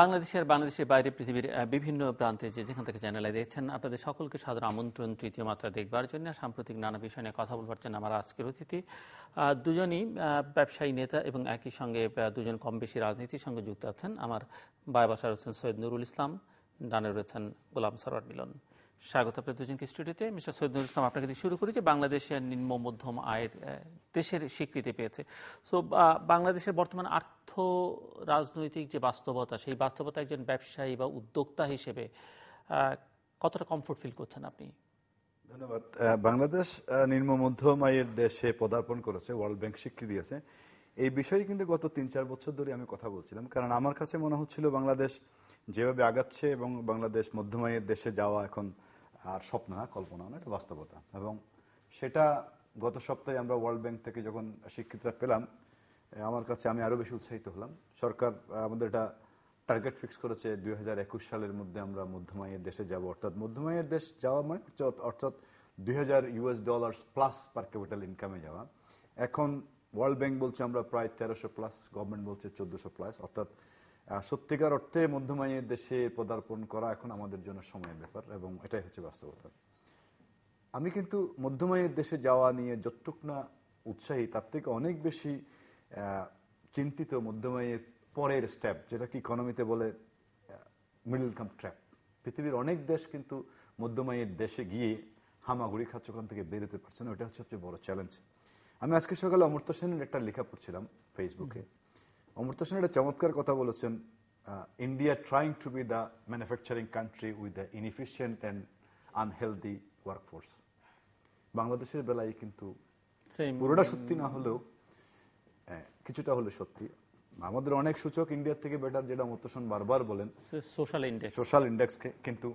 বাংলাদেশের বাংলাদেশের বাইরে পৃথিবীর বিভিন্ন প্রান্তে যে যেখান থেকে চ্যানেলে দেখছেন আপনাদের সকলকে সাধারণ আমন্ত্রণ তৃতীয় মাত্রা দেখবার জন্য সাম্প্রতিক নানা বিষয় নিয়ে কথা বলবার জন্য আমার আজকের অতিথি দুজনই ব্যবসায়ী নেতা এবং একই সঙ্গে দুজন কম বেশি রাজনীতির সঙ্গে যুক্ত আছেন আমার বায়বাসা রয়েছেন সৈয়দ নুরুল ইসলাম ডানে রয়েছেন গোলাম সরওয়ার মিলন স্বাগত আপনার দুজনকে স্টুডিওতে মিস্টার সৈয়দুল ইসলাম আপনাকে শুরু শুরু যে বাংলাদেশের নিম্ন মধ্যম আয়ের দেশের স্বীকৃতি পেয়েছে সো বাংলাদেশের বর্তমান আর্থ রাজনৈতিক যে বাস্তবতা সেই বাস্তবতা একজন ব্যবসায়ী বা উদ্যোক্তা হিসেবে কতটা কমফোর্ট ফিল করছেন আপনি ধন্যবাদ বাংলাদেশ নিম্ন মধ্যম আয়ের দেশে পদার্পণ করেছে ওয়ার্ল্ড ব্যাংক স্বীকৃতি দিয়েছে এই বিষয়ে কিন্তু গত তিন চার বছর ধরে আমি কথা বলছিলাম কারণ আমার কাছে মনে হচ্ছিল বাংলাদেশ যেভাবে আগাচ্ছে এবং বাংলাদেশ মধ্যমায়ের দেশে যাওয়া এখন আর স্বপ্ন না কল্পনা না এটা বাস্তবতা এবং সেটা গত সপ্তাহে আমরা ওয়ার্ল্ড ব্যাংক থেকে যখন স্বীকৃতিটা পেলাম আমার কাছে আমি আরও বেশি উৎসাহিত হলাম সরকার আমাদের এটা টার্গেট ফিক্স করেছে দুই সালের মধ্যে আমরা মধ্যমায়ের দেশে যাব অর্থাৎ মধ্যমায়ের দেশ যাওয়া মানে অর্থাৎ দুই US dollars plus per capital ইনকামে যাওয়া এখন ওয়ার্ল্ড ব্যাংক বলছে আমরা প্রায় তেরোশো প্লাস গভর্নমেন্ট বলছে চোদ্দোশো প্লাস অর্থাৎ সত্যিকার অর্থে মধ্যমায়ের দেশে পদার্পণ করা এখন আমাদের জন্য সময়ের ব্যাপার এবং এটাই হচ্ছে বাস্তবতা আমি কিন্তু মধ্যমায়ের দেশে যাওয়া নিয়ে যতটুক না উৎসাহী তার থেকে অনেক বেশি চিন্তিত মধ্যমায়ের পরের স্ট্যাপ যেটা কি ইকোনমিতে বলে মিডল ইনকাম ট্র্যাপ পৃথিবীর অনেক দেশ কিন্তু মধ্যমায়ের দেশে গিয়ে হামাগুড়ি খাচ্ছে ওখান থেকে বেরোতে পারছে না ওটা হচ্ছে সবচেয়ে বড় চ্যালেঞ্জ আমি আজকে সকালে অমর্ত সেনের একটা লেখা পড়ছিলাম ফেসবুকে অমৃত সেন একটা চমৎকার কথা বলেছেন India trying to be the manufacturing country with the inefficient and unhealthy workforce বাংলাদেশের বেলায় কিন্তু পুরোটা সত্যি না হলেও কিছুটা হলে সত্যি আমাদের অনেক সূচক ইন্ডিয়ার থেকে বেটার যেটা মতসন বারবার বলেন সোশ্যাল ইন্ডেক্স সোশ্যাল ইন্ডেক্স কিন্তু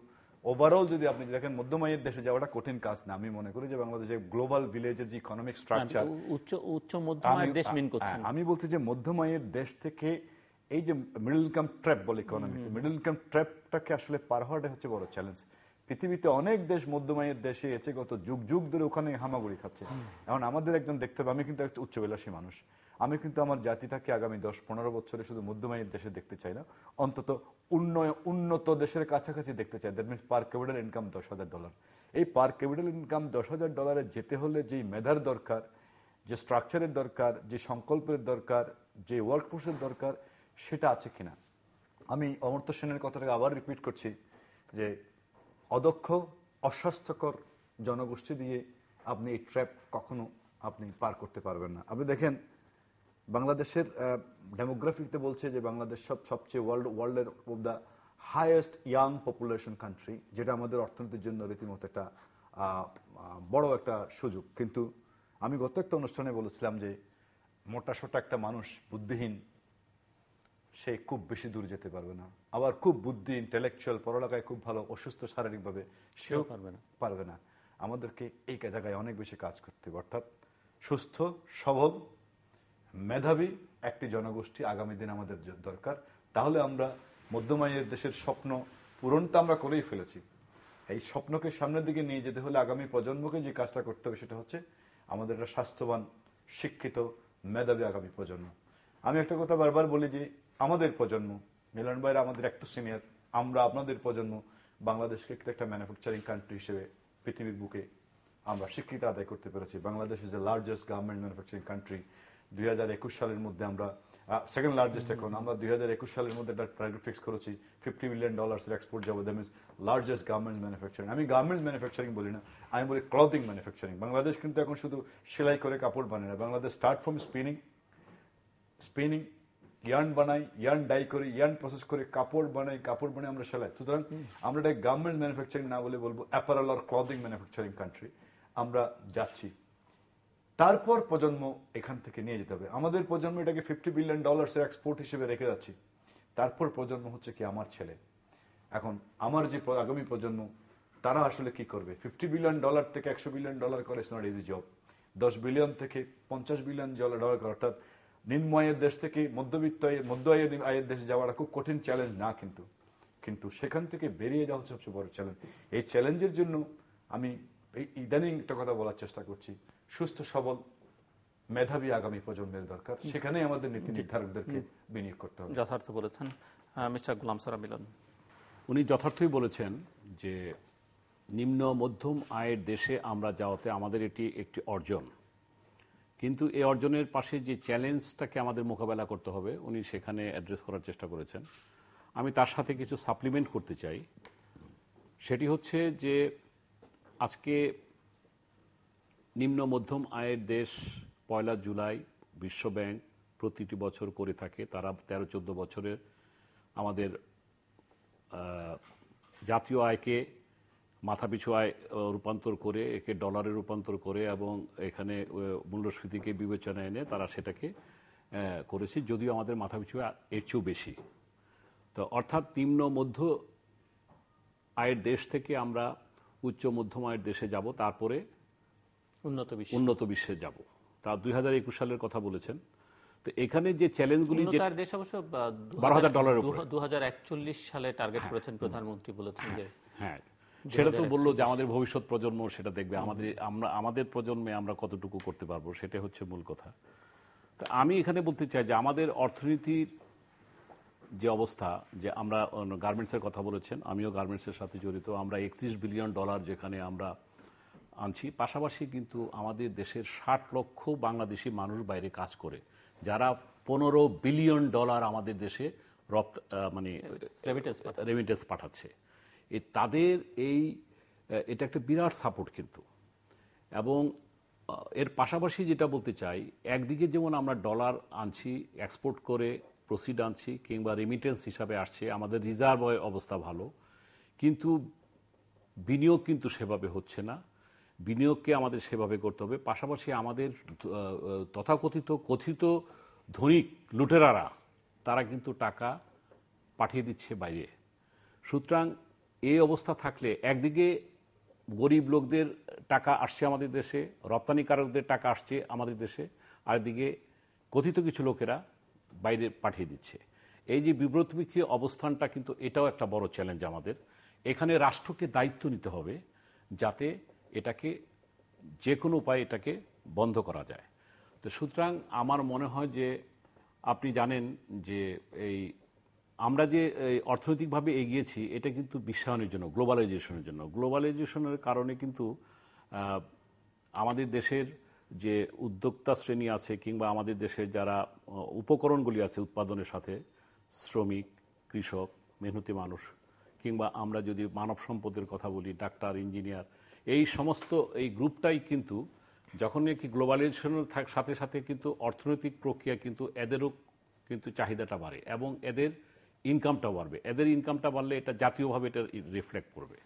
ওভারঅল যদি আপনি দেখেন মধ্যমায়ের দেশে যাওয়াটা কঠিন কাজ না আমি মনে করি যে বাংলাদেশে গ্লোবাল ভিলেজের যে ইকোনমিক স্ট্রাকচার হ্যাঁ, উচ্চ উচ্চ মধ্যমায়ের দেশ মিন করছেন হ্যাঁ, আমি বলছি যে মধ্যমায়ের দেশ থেকে এই যে মিডল ইনকাম ট্র্যাপ বলে ইকোনমি মিডল ইনকাম ট্র্যাপটাকে আসলে পার হওয়াটা হচ্ছে বড় চ্যালেঞ্জ পৃথিবীতে অনেক দেশ মধ্যমায়ের দেশে এসে গত যুগ যুগ ধরে ওখানে হামাগুড়ি খাচ্ছে এখন আমাদের একজন দেখতে হবে আমি কিন্তু একটা উচ্চবিলাসী মানুষ আমি কিন্তু আমার জাতিটাকে আগামী দশ পনেরো বছরে শুধু মধ্যমায়ের দেশে দেখতে চাই না অন্তত উন্নয় উন্নত দেশের কাছাকাছি দেখতে চাই that means per capital income দশ হাজার ডলার এই পার ক্যাপিটাল ইনকাম দশ হাজার ডলারে যেতে হলে যেই মেধার দরকার যে স্ট্রাকচারের দরকার যে সংকল্পের দরকার যে ওয়ার্কফোর্সের দরকার সেটা আছে কিনা আমি অমর্ত্য সেনের কথাটাকে আবার রিপিট করছি যে অদক্ষ অস্বাস্থ্যকর জনগোষ্ঠী দিয়ে আপনি এই ট্র্যাপ কখনো আপনি পার করতে পারবেন না আপনি দেখেন বাংলাদেশের ডেমোগ্রাফিতে বলছে যে বাংলাদেশ সব সবচেয়ে ওয়ার্ল্ড ওয়ার্ল্ডের of the highest young population country যেটা আমাদের অর্থনীতির জন্য রীতিমতো একটা বড় একটা সুযোগ কিন্তু আমি গত একটা অনুষ্ঠানে বলেছিলাম যে মোটা সোটা একটা মানুষ বুদ্ধিহীন সে খুব বেশি দূর যেতে পারবে না আবার খুব বুদ্ধি ইন্টেলেকচুয়াল পড়ালেখায় খুব ভালো অসুস্থ শারীরিকভাবে সেও পারবে না পারবে না আমাদেরকে এই জায়গায় অনেক বেশি কাজ করতে হবে অর্থাৎ সুস্থ সবল মেধাবী একটি জনগোষ্ঠী আগামী দিন আমাদের দরকার তাহলে আমরা মধ্যমায়ের দেশের স্বপ্ন পূরণ তো আমরা করেই ফেলেছি এই স্বপ্নকে সামনের দিকে নিয়ে যেতে হলে আগামী প্রজন্মকে যে কাজটা করতে হবে সেটা হচ্ছে আমাদের একটা স্বাস্থ্যবান শিক্ষিত মেধাবী আগামী প্রজন্ম আমি একটা কথা বারবার বলি যে আমাদের প্রজন্ম মিলন ভাইরা আমাদের একটা সিনিয়র আমরা আপনাদের প্রজন্ম বাংলাদেশকে একটা ম্যানুফ্যাকচারিং কান্ট্রি হিসেবে পৃথিবীর বুকে আমরা স্বীকৃতি আদায় করতে পেরেছি Bangladesh is a largest government manufacturing country দুই সালের মধ্যে আমরা সেকেন্ড লার্জেস্ট এখন আমরা দুই সালের মধ্যে একটা টার্গেট ফিক্স করেছি ফিফটি মিলিয়ন ডলার্সের এক্সপোর্ট যাবো that means largest garments manufacturing আমি গার্মেন্টস ম্যানুফ্যাকচারিং বলি না আমি বলি ক্লথিং ম্যানুফ্যাকচারিং বাংলাদেশ কিন্তু এখন শুধু সেলাই করে কাপড় বানায় না Bangladesh start from spinning spinning yarn বানাই ইয়ার্ন ডাই করে ইয়ার্ন প্রসেস করে কাপড় বানাই কাপড় বানাই আমরা সেলাই সুতরাং আমরা এটা গার্মেন্টস ম্যানুফ্যাকচারিং না বলে বলবো অ্যাপারেল আর ক্লদিং ম্যানুফ্যাকচারিং কান্ট্রি আমরা যাচ্ছি তারপর প্রজন্ম এখান থেকে নিয়ে যেতে হবে আমাদের প্রজন্ম এটাকে ফিফটি বিলিয়ন ডলার্সের এক্সপোর্ট হিসেবে রেখে যাচ্ছি তারপর প্রজন্ম হচ্ছে কি আমার ছেলে এখন আমার যে আগামী প্রজন্ম তারা আসলে কি করবে ফিফটি বিলিয়ন ডলার থেকে একশো বিলিয়ন ডলার করে ইটস নট ইজি জব দশ বিলিয়ন থেকে পঞ্চাশ বিলিয়ন ডলার করে অর্থাৎ নিম্ন আয়ের দেশ থেকে মধ্যবিত্ত মধ্য আয়ের আয়ের দেশে যাওয়াটা খুব কঠিন চ্যালেঞ্জ না কিন্তু কিন্তু সেখান থেকে বেরিয়ে যাওয়া হচ্ছে সবচেয়ে বড় চ্যালেঞ্জ এই চ্যালেঞ্জের জন্য আমি ইদানিং একটা কথা বলার চেষ্টা করছি সুস্থ সবল মেধাবী আগামী প্রজন্মের দরকার সেখানে আমাদের নীতি নির্ধারকদেরকে বিনিয়োগ করতে হবে যথার্থ বলেছেন মিস্টার গুলাম সারা মিলন উনি যথার্থই বলেছেন যে নিম্ন মধ্যম আয়ের দেশে আমরা যাওয়াতে আমাদের এটি একটি অর্জন কিন্তু এই অর্জনের পাশে যে চ্যালেঞ্জটাকে আমাদের মোকাবেলা করতে হবে উনি সেখানে অ্যাড্রেস করার চেষ্টা করেছেন আমি তার সাথে কিছু সাপ্লিমেন্ট করতে চাই সেটি হচ্ছে যে আজকে নিম্ন মধ্যম আয়ের দেশ পয়লা জুলাই বিশ্বব্যাংক প্রতিটি বছর করে থাকে তারা তেরো চোদ্দ বছরের আমাদের জাতীয় আয়কে মাথাপিছু আয় রূপান্তর করে একে ডলারে রূপান্তর করে এবং এখানে মূল্যস্ফীতিকে বিবেচনা এনে তারা সেটাকে করেছে যদিও আমাদের মাথাপিছু এর চেয়েও বেশি তো অর্থাৎ নিম্ন মধ্য আয়ের দেশ থেকে আমরা উচ্চ মধ্যমায়ের দেশে যাব তারপরে উন্নত বিশ্ব উন্নত বিশ্বে যাব তা দুই সালের কথা বলেছেন তো এখানে যে চ্যালেঞ্জগুলি দেশ অবশ্য সালে টার্গেট হ্যাঁ। করেছেন প্রধানমন্ত্রী হ্যাঁ সেটা তো বললো যে আমাদের ভবিষ্যৎ প্রজন্ম সেটা দেখবে আমাদের আমরা আমাদের প্রজন্মে আমরা কতটুকু করতে পারবো সেটা হচ্ছে মূল কথা তো আমি এখানে বলতে চাই যে আমাদের অর্থনীতির যে অবস্থা যে আমরা গার্মেন্টসের কথা বলেছেন আমিও গার্মেন্টসের সাথে জড়িত আমরা একত্রিশ বিলিয়ন ডলার যেখানে আমরা আনছি পাশাপাশি কিন্তু আমাদের দেশের ষাট লক্ষ বাংলাদেশি মানুষ বাইরে কাজ করে যারা পনেরো বিলিয়ন ডলার আমাদের দেশে রপ্ত মানে রেমিটেন্স পাঠাচ্ছে এ তাদের এই এটা একটা বিরাট সাপোর্ট কিন্তু এবং এর পাশাপাশি যেটা বলতে চাই একদিকে যেমন আমরা ডলার আনছি এক্সপোর্ট করে প্রসিড আনছি কিংবা রেমিটেন্স হিসাবে আসছে আমাদের রিজার্ভ অবস্থা ভালো কিন্তু বিনিয়োগ কিন্তু সেভাবে হচ্ছে না বিনিয়োগকে আমাদের সেভাবে করতে হবে পাশাপাশি আমাদের তথাকথিত কথিত ধনিক লুটেরারা তারা কিন্তু টাকা পাঠিয়ে দিচ্ছে বাইরে সুতরাং এই অবস্থা থাকলে একদিকে গরিব লোকদের টাকা আসছে আমাদের দেশে রপ্তানিকারকদের টাকা আসছে আমাদের দেশে আর কথিত কিছু লোকেরা বাইরে পাঠিয়ে দিচ্ছে এই যে বিব্রতমুখী অবস্থানটা কিন্তু এটাও একটা বড় চ্যালেঞ্জ আমাদের এখানে রাষ্ট্রকে দায়িত্ব নিতে হবে যাতে এটাকে যে কোনো উপায়ে এটাকে বন্ধ করা যায় তো সুতরাং আমার মনে হয় যে আপনি জানেন যে এই আমরা যে অর্থনৈতিকভাবে এগিয়েছি এটা কিন্তু বিশ্বায়নের জন্য গ্লোবালাইজেশনের জন্য গ্লোবালাইজেশনের কারণে কিন্তু আমাদের দেশের যে উদ্যোক্তা শ্রেণী আছে কিংবা আমাদের দেশের যারা উপকরণগুলি আছে উৎপাদনের সাথে শ্রমিক কৃষক মেহনতি মানুষ কিংবা আমরা যদি মানব সম্পদের কথা বলি ডাক্তার ইঞ্জিনিয়ার এই সমস্ত এই গ্রুপটাই কিন্তু যখন কি গ্লোবালাইজেশনের সাথে সাথে কিন্তু অর্থনৈতিক প্রক্রিয়া কিন্তু এদেরও কিন্তু চাহিদাটা বাড়ে এবং এদের ইনকামটা বাড়বে এদের ইনকামটা বাড়লে এটা জাতীয়ভাবে এটা রিফ্লেক্ট করবে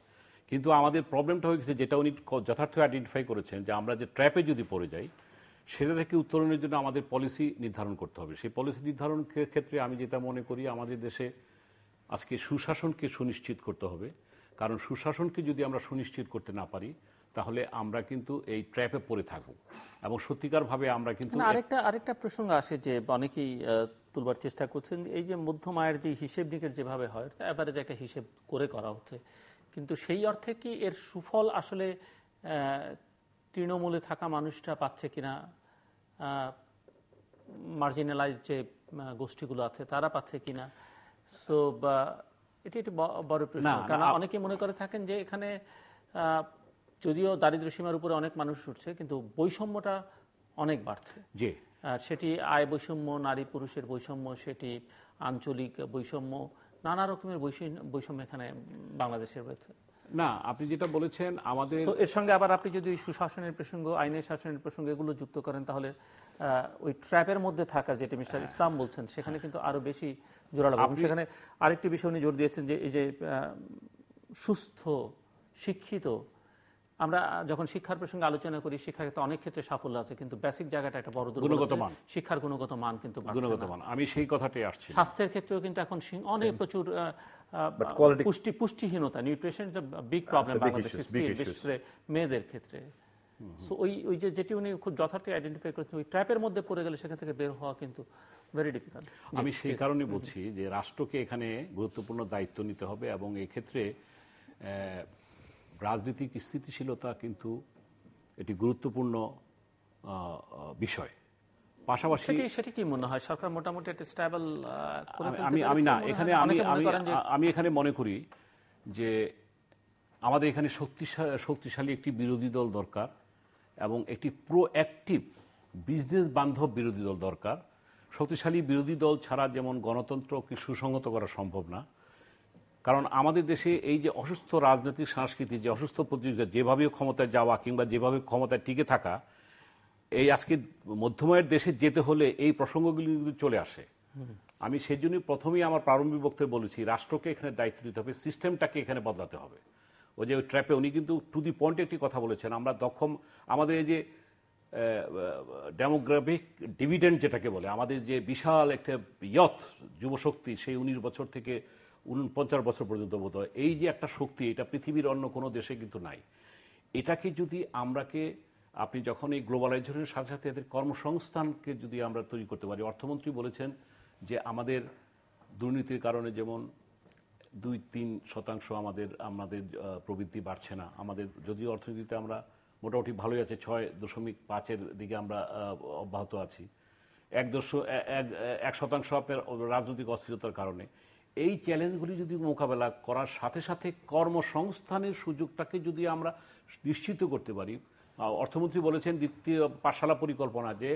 কিন্তু আমাদের প্রবলেমটা হয়ে গেছে যেটা উনি যথার্থ আইডেন্টিফাই করেছেন যে আমরা যে ট্র্যাপে যদি পড়ে যাই সেটা থেকে উত্তরণের জন্য আমাদের পলিসি নির্ধারণ করতে হবে সেই পলিসি নির্ধারণ ক্ষেত্রে আমি যেটা মনে করি আমাদের দেশে আজকে সুশাসনকে সুনিশ্চিত করতে হবে কারণ সুশাসনকে যদি আমরা সুনিশ্চিত করতে না পারি তাহলে আমরা কিন্তু এই ট্র্যাপে পড়ে থাকব এবং সত্যিকারভাবে আমরা কিন্তু আরেকটা আরেকটা প্রসঙ্গ আসে যে অনেকেই তুলবার চেষ্টা করছেন এই যে মধ্যম আয়ের যে হিসেব নিকের যেভাবে হয় অ্যাভারেজ একটা হিসেব করে করা হচ্ছে কিন্তু সেই অর্থে কি এর সুফল আসলে তৃণমূলে থাকা মানুষটা পাচ্ছে কিনা মার্জিনালাইজ যে গোষ্ঠীগুলো আছে তারা পাচ্ছে কিনা সো এটি একটি বড় প্রশ্ন কারণ অনেকে মনে করে থাকেন যে এখানে যদিও দারিদ্র সীমার উপরে অনেক মানুষ উঠছে কিন্তু বৈষম্যটা অনেক বাড়ছে যে সেটি আয় বৈষম্য নারী পুরুষের বৈষম্য সেটি আঞ্চলিক বৈষম্য নানা রকমের বৈষম্য এখানে বাংলাদেশে রয়েছে না আপনি যেটা বলেছেন আমাদের এর সঙ্গে আবার আপনি যদি সুশাসনের প্রসঙ্গ আইনের শাসনের প্রসঙ্গ এগুলো যুক্ত করেন তাহলে ওই ট্র্যাপের মধ্যে থাকা যেটা মিস্টার হ্যাঁ। ইসলাম বলছেন সেখানে কিন্তু আরো বেশি জোরালো সেখানে আরেকটি বিষয় উনি জোর দিয়েছেন যে এই যে সুস্থ শিক্ষিত আমরা যখন শিক্ষার প্রসঙ্গে আলোচনা করি শিক্ষা ক্ষেত্রে অনেক ক্ষেত্রে সাফল্য আছে কিন্তু বেসিক জায়গাটা একটা বড় গুণগত মান শিক্ষার গুণগত মান কিন্তু গুণগত মান আমি সেই কথাটাই আসছি স্বাস্থ্যের ক্ষেত্রেও কিন্তু এখন অনেক প্রচুর পুষ্টি পুষ্টিহীনতা নিউট্রিশন ইজ বিগ প্রবলেম বাংলাদেশে মেয়েদের ক্ষেত্রে সো ওই ওই যে যেটি উনি খুব যথার্থই আইডেন্টিফাই করেছেন ওই ট্র্যাপের মধ্যে পড়ে গেলে সেখান থেকে বের হওয়া কিন্তু ভেরি ডিফিকাল্ট আমি সেই কারণে বলছি যে রাষ্ট্রকে এখানে গুরুত্বপূর্ণ দায়িত্ব নিতে হবে এবং এই ক্ষেত্রে রাজনৈতিক স্থিতিশীলতা কিন্তু এটি গুরুত্বপূর্ণ বিষয় পাশাপাশি সেটি কি মনে হয় সরকার মোটামুটি একটা স্টেবল আমি আমি না এখানে আমি আমি এখানে মনে করি যে আমাদের এখানে শক্তিশালী শক্তিশালী একটি বিরোধী দল দরকার এবং একটি প্রোঅ্যাক্টিভ বিজনেস বান্ধব বিরোধী দল দরকার শক্তিশালী বিরোধী দল ছাড়া যেমন গণতন্ত্রকে সুসংহত করা সম্ভব না কারণ আমাদের দেশে এই যে অসুস্থ রাজনৈতিক সংস্কৃতি যে অসুস্থ প্রতিযোগিতা যেভাবে ক্ষমতায় যাওয়া কিংবা যেভাবে ক্ষমতায় টিকে থাকা এই আজকে মধ্যময়ের দেশে যেতে হলে এই প্রসঙ্গগুলি কিন্তু চলে আসে আমি সেই জন্যই প্রথমেই আমার প্রারম্ভিক বক্তব্য বলেছি রাষ্ট্রকে এখানে দায়িত্ব দিতে হবে সিস্টেমটাকে এখানে বদলাতে হবে ওই যে ওই ট্র্যাপে উনি কিন্তু টু দি পয়েন্ট একটি কথা বলেছেন আমরা দক্ষম আমাদের এই যে ডেমোগ্রাফিক ডিভিডেন্ড যেটাকে বলে আমাদের যে বিশাল একটা ইয়থ যুবশক্তি সেই উনিশ বছর থেকে উনপঞ্চাশ বছর পর্যন্ত বোধ হয় এই যে একটা শক্তি এটা পৃথিবীর অন্য কোনো দেশে কিন্তু নাই এটাকে যদি আমরাকে আপনি যখন এই গ্লোবালাইজেশনের সাথে সাথে এদের কর্মসংস্থানকে যদি আমরা তৈরি করতে পারি অর্থমন্ত্রী বলেছেন যে আমাদের দুর্নীতির কারণে যেমন দুই তিন শতাংশ আমাদের আমাদের প্রবৃদ্ধি বাড়ছে না আমাদের যদিও অর্থনীতিতে আমরা মোটামুটি ভালোই আছে ছয় দশমিক পাঁচের দিকে আমরা অব্যাহত আছি এক দশ এক শতাংশ আপনার রাজনৈতিক অস্থিরতার কারণে এই চ্যালেঞ্জগুলি যদি মোকাবেলা করার সাথে সাথে কর্মসংস্থানের সুযোগটাকে যদি আমরা নিশ্চিত করতে পারি অর্থমন্ত্রী বলেছেন দ্বিতীয় পাঠশালা পরিকল্পনা যে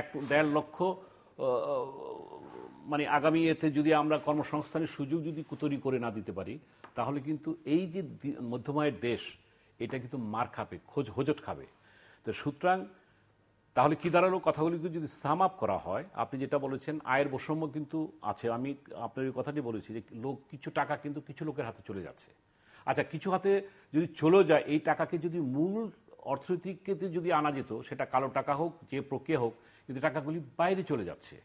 এক দেড় লক্ষ মানে আগামী এতে যদি আমরা কর্মসংস্থানের সুযোগ যদি তৈরি করে না দিতে পারি তাহলে কিন্তু এই যে মধ্যমায়ের দেশ এটা কিন্তু মার খাবে খোঁজ হোজট খাবে তো সুতরাং তাহলে কি দাঁড়ালো কথাগুলিকে যদি সাম আপ করা হয় আপনি যেটা বলেছেন আয়ের বৈষম্য কিন্তু আছে আমি আপনার এই কথাটি বলেছি যে লোক কিছু টাকা কিন্তু কিছু লোকের হাতে চলে যাচ্ছে আচ্ছা কিছু হাতে যদি চলেও যায় এই টাকাকে যদি মূল অর্থনীতিকে যদি আনা যেত সেটা কালো টাকা হোক যে প্রক্রিয়া হোক কিন্তু টাকাগুলি বাইরে চলে যাচ্ছে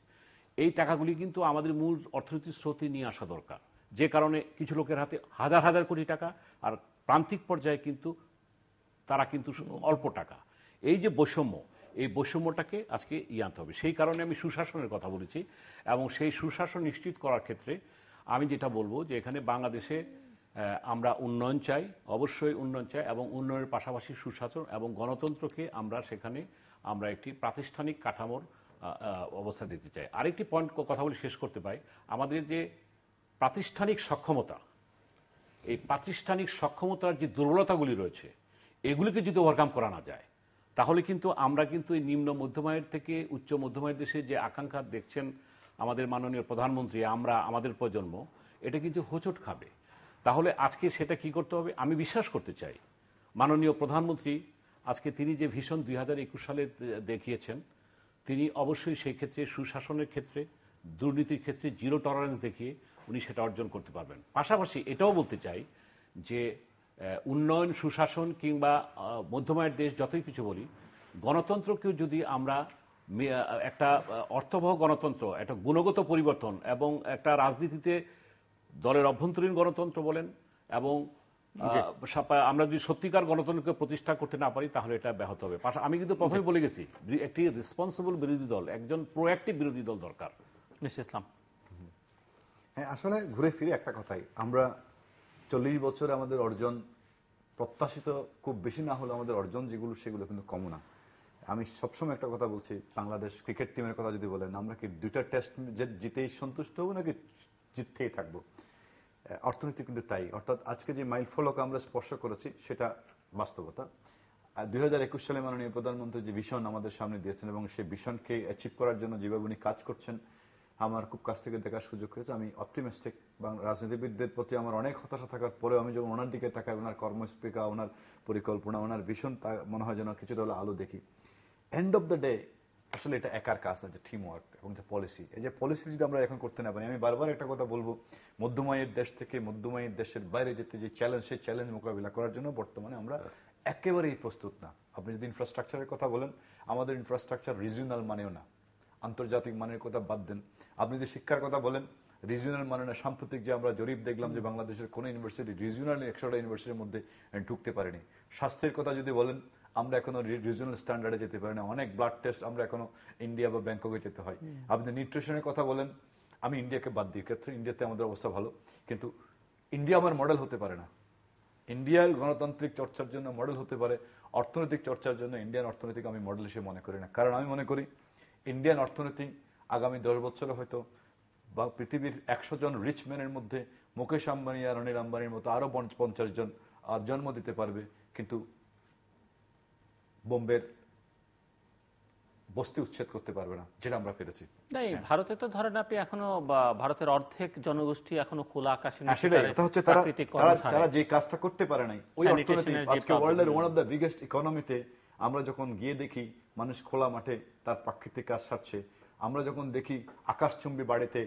এই টাকাগুলি কিন্তু আমাদের মূল অর্থনীতির স্রোতে নিয়ে আসা দরকার যে কারণে কিছু লোকের হাতে হাজার হাজার কোটি টাকা আর প্রান্তিক পর্যায়ে কিন্তু তারা কিন্তু অল্প টাকা এই যে বৈষম্য এই বৈষম্যটাকে আজকে ইয়ে আনতে হবে সেই কারণে আমি সুশাসনের কথা বলেছি এবং সেই সুশাসন নিশ্চিত করার ক্ষেত্রে আমি যেটা বলবো যে এখানে বাংলাদেশে আমরা উন্নয়ন চাই অবশ্যই উন্নয়ন চাই এবং উন্নয়নের পাশাপাশি সুশাসন এবং গণতন্ত্রকে আমরা সেখানে আমরা একটি প্রাতিষ্ঠানিক কাঠামোর অবস্থা দিতে চাই আরেকটি পয়েন্ট কথা বলে শেষ করতে পাই আমাদের যে প্রাতিষ্ঠানিক সক্ষমতা এই প্রাতিষ্ঠানিক সক্ষমতার যে দুর্বলতাগুলি রয়েছে এগুলিকে যদি ওভারকাম করা না যায় তাহলে কিন্তু আমরা কিন্তু এই নিম্ন মধ্যম আয়ের থেকে উচ্চ মধ্যম আয়ের দেশে যে আকাঙ্ক্ষা দেখছেন আমাদের মাননীয় প্রধানমন্ত্রী আমরা আমাদের প্রজন্ম এটা কিন্তু হোঁচট খাবে তাহলে আজকে সেটা কি করতে হবে আমি বিশ্বাস করতে চাই মাননীয় প্রধানমন্ত্রী আজকে তিনি যে ভীষণ দুই হাজার একুশ সালে দেখিয়েছেন তিনি অবশ্যই সেই ক্ষেত্রে সুশাসনের ক্ষেত্রে দুর্নীতির ক্ষেত্রে জিরো টলারেন্স দেখিয়ে উনি সেটা অর্জন করতে পারবেন পাশাপাশি এটাও বলতে চাই যে উন্নয়ন সুশাসন কিংবা মধ্যমায়ের দেশ যতই কিছু বলি গণতন্ত্রকেও যদি আমরা একটা অর্থবহ গণতন্ত্র একটা গুণগত পরিবর্তন এবং একটা রাজনীতিতে দলের অভ্যন্তরীণ গণতন্ত্র বলেন এবং আমরা যদি সত্যিকার গণতন্ত্রকে প্রতিষ্ঠা করতে না পারি তাহলে এটা ব্যাহত হবে আমি কিন্তু প্রথমে বলে গেছি একটি রেসপন্সিবল বিরোধী দল একজন প্রোঅ্যাক্টিভ বিরোধী দল দরকার নিশ্চয় ইসলাম হ্যাঁ আসলে ঘুরে ফিরে একটা কথাই আমরা চল্লিশ বছরে আমাদের অর্জন প্রত্যাশিত খুব বেশি না হলে আমাদের অর্জন যেগুলো সেগুলো কিন্তু কম না আমি সবসময় একটা কথা বলছি বাংলাদেশ ক্রিকেট টিমের কথা যদি বলেন আমরা কি দুইটা টেস্ট জিতেই সন্তুষ্ট হবো নাকি জিততেই থাকবো অর্থনীতি কিন্তু তাই অর্থাৎ আজকে যে মাইল ফলক আমরা স্পর্শ করেছি সেটা বাস্তবতা দুই হাজার একুশ সালে মাননীয় প্রধানমন্ত্রী যে ভিশন আমাদের সামনে দিয়েছেন এবং সেই ভিশনকে অ্যাচিভ করার জন্য যেভাবে উনি কাজ করছেন আমার খুব কাছ থেকে দেখার সুযোগ হয়েছে আমি অপটিমিস্টিক রাজনীতিবিদদের প্রতি আমার অনেক হতাশা থাকার পরেও আমি যখন ওনার দিকে তাকাই ওনার কর্মস্পিকা ওনার পরিকল্পনা ওনার ভীষণ তা মনে হয় যেন কিছুটা হলে আলো দেখি এন্ড অফ দ্য ডে আসলে এটা একার কাজ না যে টিম ওয়ার্ক এবং যে পলিসি এই যে পলিসি যদি আমরা এখন করতে না পারি আমি বারবার একটা কথা বলবো মধ্যমায়ের দেশ থেকে মধ্যমায়ের দেশের বাইরে যেতে যে চ্যালেঞ্জ সেই চ্যালেঞ্জ মোকাবিলা করার জন্য বর্তমানে আমরা একেবারেই প্রস্তুত না আপনি যদি ইনফ্রাস্ট্রাকচারের কথা বলেন আমাদের ইনফ্রাস্ট্রাকচার রিজিওনাল মানেও না আন্তর্জাতিক মানের কথা বাদ দেন আপনি যদি শিক্ষার কথা বলেন রিজিওনাল মানে না সাম্প্রতিক যে আমরা জরিপ দেখলাম যে বাংলাদেশের কোনো ইউনিভার্সিটি রিজিওনাল একশোটা ইউনিভার্সিটির মধ্যে ঢুকতে পারেনি স্বাস্থ্যের কথা যদি বলেন আমরা এখনো রিজিওনাল স্ট্যান্ডার্ডে যেতে পারি না অনেক ব্লাড টেস্ট আমরা এখনো ইন্ডিয়া বা ব্যাংককে যেতে হয় আপনি নিউট্রিশনের কথা বলেন আমি ইন্ডিয়াকে বাদ দিই ক্ষেত্রে ইন্ডিয়াতে আমাদের অবস্থা ভালো কিন্তু ইন্ডিয়া আমার মডেল হতে পারে না ইন্ডিয়ার গণতান্ত্রিক চর্চার জন্য মডেল হতে পারে অর্থনৈতিক চর্চার জন্য ইন্ডিয়ান অর্থনৈতিক আমি মডেল হিসেবে মনে করি না কারণ আমি মনে করি ইন্ডিয়ান অর্থনীতি আগামী দশ বছরে হয়তো বা পৃথিবীর একশো জন রিচ ম্যানের মধ্যে মুকেশ আম্বানি আর অনিল আম্বানির মতো আরও পঞ্চাশ জন জন্ম দিতে পারবে কিন্তু বোম্বের বস্তি উচ্ছেদ করতে পারবে না যেটা আমরা পেরেছি নাই হ্যাঁ। ভারতে তো ধরেন আপনি এখনো ভারতের অর্ধেক জনগোষ্ঠী এখনো খোলা আকাশে হ্যাঁ, হচ্ছে তারা যে কাজটা করতে পারে নাই ওই অর্থনীতি আজকে ওয়ার্ল্ডের ওয়ান অফ দ্য বিগেস্ট ইকোনমিতে আমরা যখন গিয়ে দেখি মানুষ খোলা মাঠে তার প্রাকৃতিক কাজ সারছে আমরা যখন দেখি আকাশচুম্বী বাড়িতে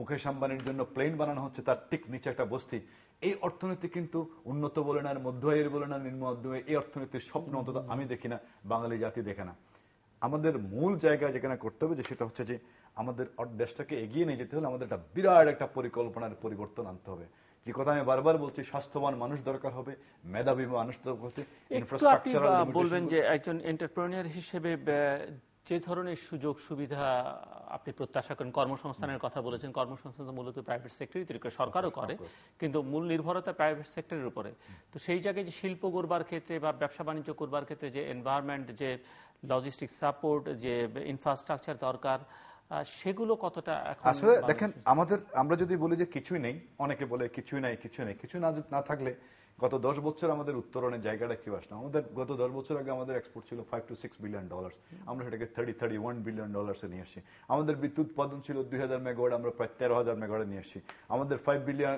মুকেশ আম্বানির জন্য প্লেন বানানো হচ্ছে তার ঠিক নিচে একটা বস্তি এই অর্থনীতি কিন্তু উন্নত বলে না মধ্য আয়ের বলে না নিম্ন মাধ্যমে এই অর্থনীতির স্বপ্ন অন্তত আমি দেখি না বাঙালি জাতি দেখে না আমাদের মূল জায়গা যেখানে করতে হবে যে সেটা হচ্ছে যে আমাদের দেশটাকে এগিয়ে নিয়ে যেতে হলে আমাদের একটা বিরাট একটা পরিকল্পনার পরিবর্তন আনতে হবে যে কথা আমি বারবার বলছি স্বাস্থ্যবান মানুষ দরকার হবে মেধাবী মানুষ বলবেন যে একজন এন্টারপ্রেনিয়ার হিসেবে যে ধরনের সুযোগ সুবিধা আপনি প্রত্যাশা করেন কর্মসংস্থানের কথা বলেছেন কর্মসংস্থান মূলত প্রাইভেট সেক্টরই সরকারও করে কিন্তু মূল নির্ভরতা প্রাইভেট সেক্টরের উপরে তো সেই জায়গায় যে শিল্প করবার ক্ষেত্রে বা ব্যবসা বাণিজ্য করবার ক্ষেত্রে যে এনভায়রনমেন্ট যে লজিস্টিক সাপোর্ট যে ইনফ্রাস্ট্রাকচার দরকার সেগুলো কতটা আসলে দেখেন আমাদের আমরা যদি বলি যে কিছুই নেই অনেকে বলে কিছুই নাই কিছু নেই কিছু না থাকলে গত দশ বছর আমাদের উত্তরণের জায়গাটা কেউ আসলো আমাদের গত দশ বছর আগে আমাদের এক্সপোর্ট ছিল five to six billion dollar আমরা সেটাকে থার্টি থার্টি ওয়ান বিলিয়ন ডলার্সে নিয়ে আসছি আমাদের বিদ্যুৎ উৎপাদন ছিল দুই হাজার মেগাওয়াট আমরা প্রায় তেরো হাজার মেগাওয়াটে নিয়ে আসছি আমাদের ফাইভ বিলিয়ন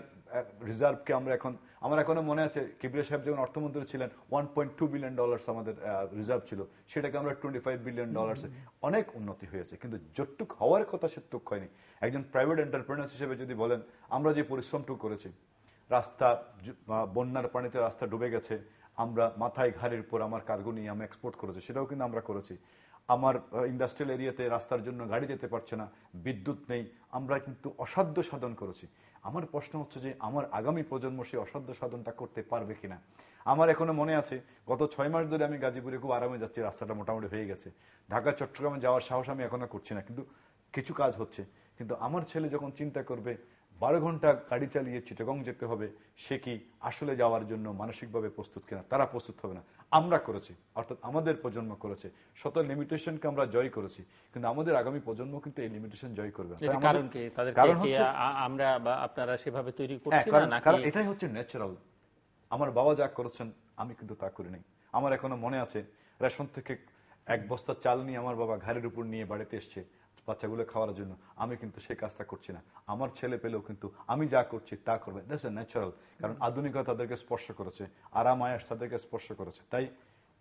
রিজার্ভকে আমরা এখন আমার এখনো মনে আছে কিবরে সাহেব যখন অর্থমন্ত্রী ছিলেন one point two billion dollars আমাদের রিজার্ভ ছিল সেটাকে আমরা টোয়েন্টি ফাইভ বিলিয়ন ডলার্সে অনেক উন্নতি হয়েছে কিন্তু যতটুক হওয়ার কথা সেটুক হয়নি একজন প্রাইভেট এন্টারপ্রেনার হিসেবে যদি বলেন আমরা যে পরিশ্রমটুকু করেছি রাস্তা বন্যার পানিতে রাস্তা ডুবে গেছে আমরা মাথায় ঘাড়ের উপর আমার কার্গো নিয়ে আমি এক্সপোর্ট করেছি সেটাও কিন্তু আমরা করেছি আমার ইন্ডাস্ট্রিয়াল এরিয়াতে রাস্তার জন্য গাড়ি যেতে পারছে না বিদ্যুৎ নেই আমরা কিন্তু অসাধ্য সাধন করেছি আমার প্রশ্ন হচ্ছে যে আমার আগামী প্রজন্ম সেই অসাধ্য সাধনটা করতে পারবে কিনা আমার এখনো মনে আছে গত ছয় মাস ধরে আমি গাজীপুরে খুব আরামে যাচ্ছি রাস্তাটা মোটামুটি হয়ে গেছে ঢাকা চট্টগ্রামে যাওয়ার সাহস আমি এখনো করছি না কিন্তু কিছু কাজ হচ্ছে কিন্তু আমার ছেলে যখন চিন্তা করবে বারো ঘন্টা গাড়ি চালিয়ে চিটগং যেতে হবে সে কি আসলে যাওয়ার জন্য মানসিকভাবে প্রস্তুত কিনা তারা প্রস্তুত হবে না আমরা করেছি অর্থাৎ আমাদের প্রজন্ম করেছে শত লিমিটেশনকে আমরা জয় করেছি কিন্তু আমাদের আগামী প্রজন্ম কিন্তু এই লিমিটেশন জয় করবে আপনারা সেভাবে তৈরি হ্যাঁ, করছি এটাই হচ্ছে ন্যাচারাল আমার বাবা যা করেছেন আমি কিন্তু তা করি নাই আমার এখনো মনে আছে রেশন থেকে এক বস্তা চাল নিয়ে আমার বাবা ঘাড়ের উপর নিয়ে বাড়িতে এসছে বাচ্চাগুলো খাওয়ার জন্য আমি কিন্তু সেই কাজটা করছি না আমার ছেলে পেলেও কিন্তু আমি যা করছি তা করবে দ্যাটস এ ন্যাচারাল কারণ আধুনিকতা তাদেরকে স্পর্শ করেছে আরাম আয়াস তাদেরকে স্পর্শ করেছে তাই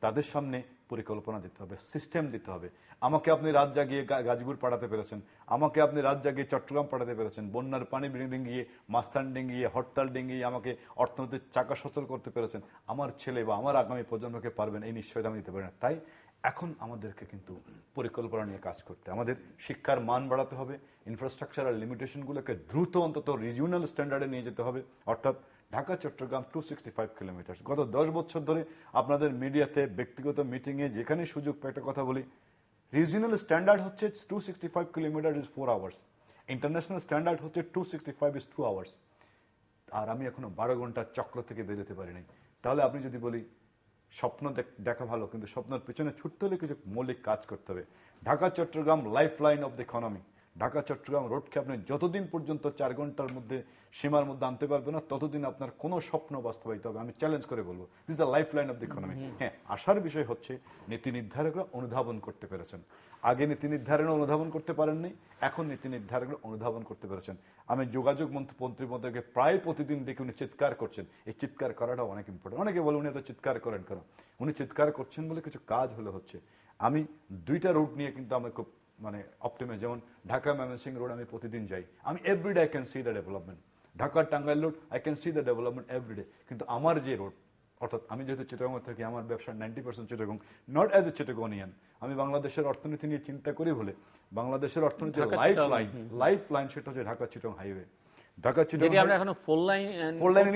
তাদের সামনে পরিকল্পনা দিতে হবে সিস্টেম দিতে হবে আমাকে আপনি রাত জাগিয়ে গাজীপুর পাঠাতে পেরেছেন আমাকে আপনি রাত জাগিয়ে চট্টগ্রাম পাঠাতে পেরেছেন বন্যার পানি ডেঙ্গিয়ে মাস্তান ডেঙ্গিয়ে হরতাল ডেঙ্গিয়ে আমাকে অর্থনৈতিক চাকা সচল করতে পেরেছেন আমার ছেলে বা আমার আগামী প্রজন্মকে পারবেন এই নিশ্চয়তা আমি দিতে পারি না তাই এখন আমাদেরকে কিন্তু পরিকল্পনা নিয়ে কাজ করতে আমাদের শিক্ষার মান বাড়াতে হবে ইনফ্রাস্ট্রাকচারাল লিমিটেশনগুলোকে দ্রুত অন্তত রিজিওনাল স্ট্যান্ডার্ডে নিয়ে যেতে হবে অর্থাৎ Dhaka Chattogram two sixty five kilometre গত দশ বছর ধরে আপনাদের মিডিয়াতে ব্যক্তিগত মিটিংয়ে যেখানে সুযোগ পায় একটা কথা বলি রিজিওনাল স্ট্যান্ডার্ড হচ্ছে two sixty five kilometre is four hours international standard হচ্ছে two sixty five is two hours আর আমি এখনো বারো ঘন্টার চক্র থেকে বেরোতে পারিনি তাহলে আপনি যদি বলি স্বপ্ন দেখা ভালো কিন্তু স্বপ্নের পেছনে ছুটতে হলে কিছু মৌলিক কাজ করতে হবে Dhaka Chattogram lifeline of the economy Dhaka Chattogram রোডকে আপনি যতদিন পর্যন্ত চার ঘন্টার মধ্যে সীমার মধ্যে আনতে পারবে না ততদিন আপনার কোনো স্বপ্ন বাস্তবায়িত হবে আমি চ্যালেঞ্জ করে বলবো this the lifeline of the economy হ্যাঁ আসার বিষয় হচ্ছে নীতি নির্ধারকরা অনুধাবন করতে পেরেছেন আগে নীতি নির্ধারণ অনুধাবন করতে পারেননি এখন নীতি নির্ধারকরা অনুধাবন করতে পেরেছেন আমি যোগাযোগ মন্ত্রী মধ্যে প্রায় প্রতিদিন দেখে উনি চিৎকার করছেন এই চিৎকার করাটা অনেক ইম্পর্টেন্ট অনেকে বলে উনি এত চিৎকার করেন কেন উনি চিৎকার করছেন বলে কিছু কাজ হলে হচ্ছে আমি দুইটা রুট নিয়ে কিন্তু আমি খুব মানে অপটিমে যেমন ঢাকা ময়মনসিং রোড আমি প্রতিদিন যাই আমি every day I can see the development Dhaka Tangail road I can see the development every day কিন্তু আমার যে রোড অর্থাৎ আমি যেহেতু চিটাগং থাকি আমার ব্যবসার ninety percent Chittagong not as a Chittagonian আমি বাংলাদেশের অর্থনীতি নিয়ে চিন্তা করি বলে বাংলাদেশের অর্থনীতি লাইফ লাইন লাইফ লাইন সেটা হচ্ছে ঢাকা চিটং হাইওয়ে Uh, uh, বলার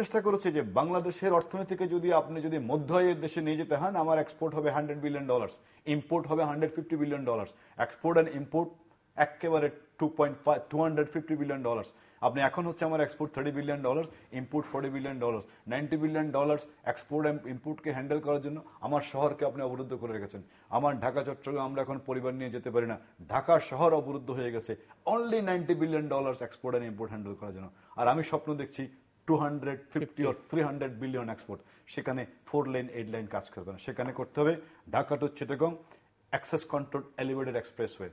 চেষ্টা করেছি যে বাংলাদেশের অর্থনীতিকে যদি আপনি যদি মধ্য নিয়ে যেতে হন আমার এক্সপোর্ট হবে হান্ড্রেড বিলিয়ন ডলার্স ইম্পোর্ট হবে hundred fifty billion dollars export and import একেবারে two point five two hundred fifty billion dollars আপনি এখন হচ্ছে আমার export thirty billion dollar import forty billion dollar ninety billion dollar export ইম্পোর্টকে handle করার জন্য আমার শহরকে আপনি অবরুদ্ধ করে রেখেছেন আমার ঢাকা চট্টগ্রাম আমরা এখন পরিবার নিয়ে যেতে পারি না ঢাকা শহর অবরুদ্ধ হয়ে গেছে only ninety billion dollar export and import handle করার জন্য আর আমি স্বপ্ন দেখছি two hundred fifty or three hundred billion export সেখানে ফোর লাইন এইট লাইন কাজ করবে না সেখানে করতে হবে Dhaka to Chittagong access control elevated expressway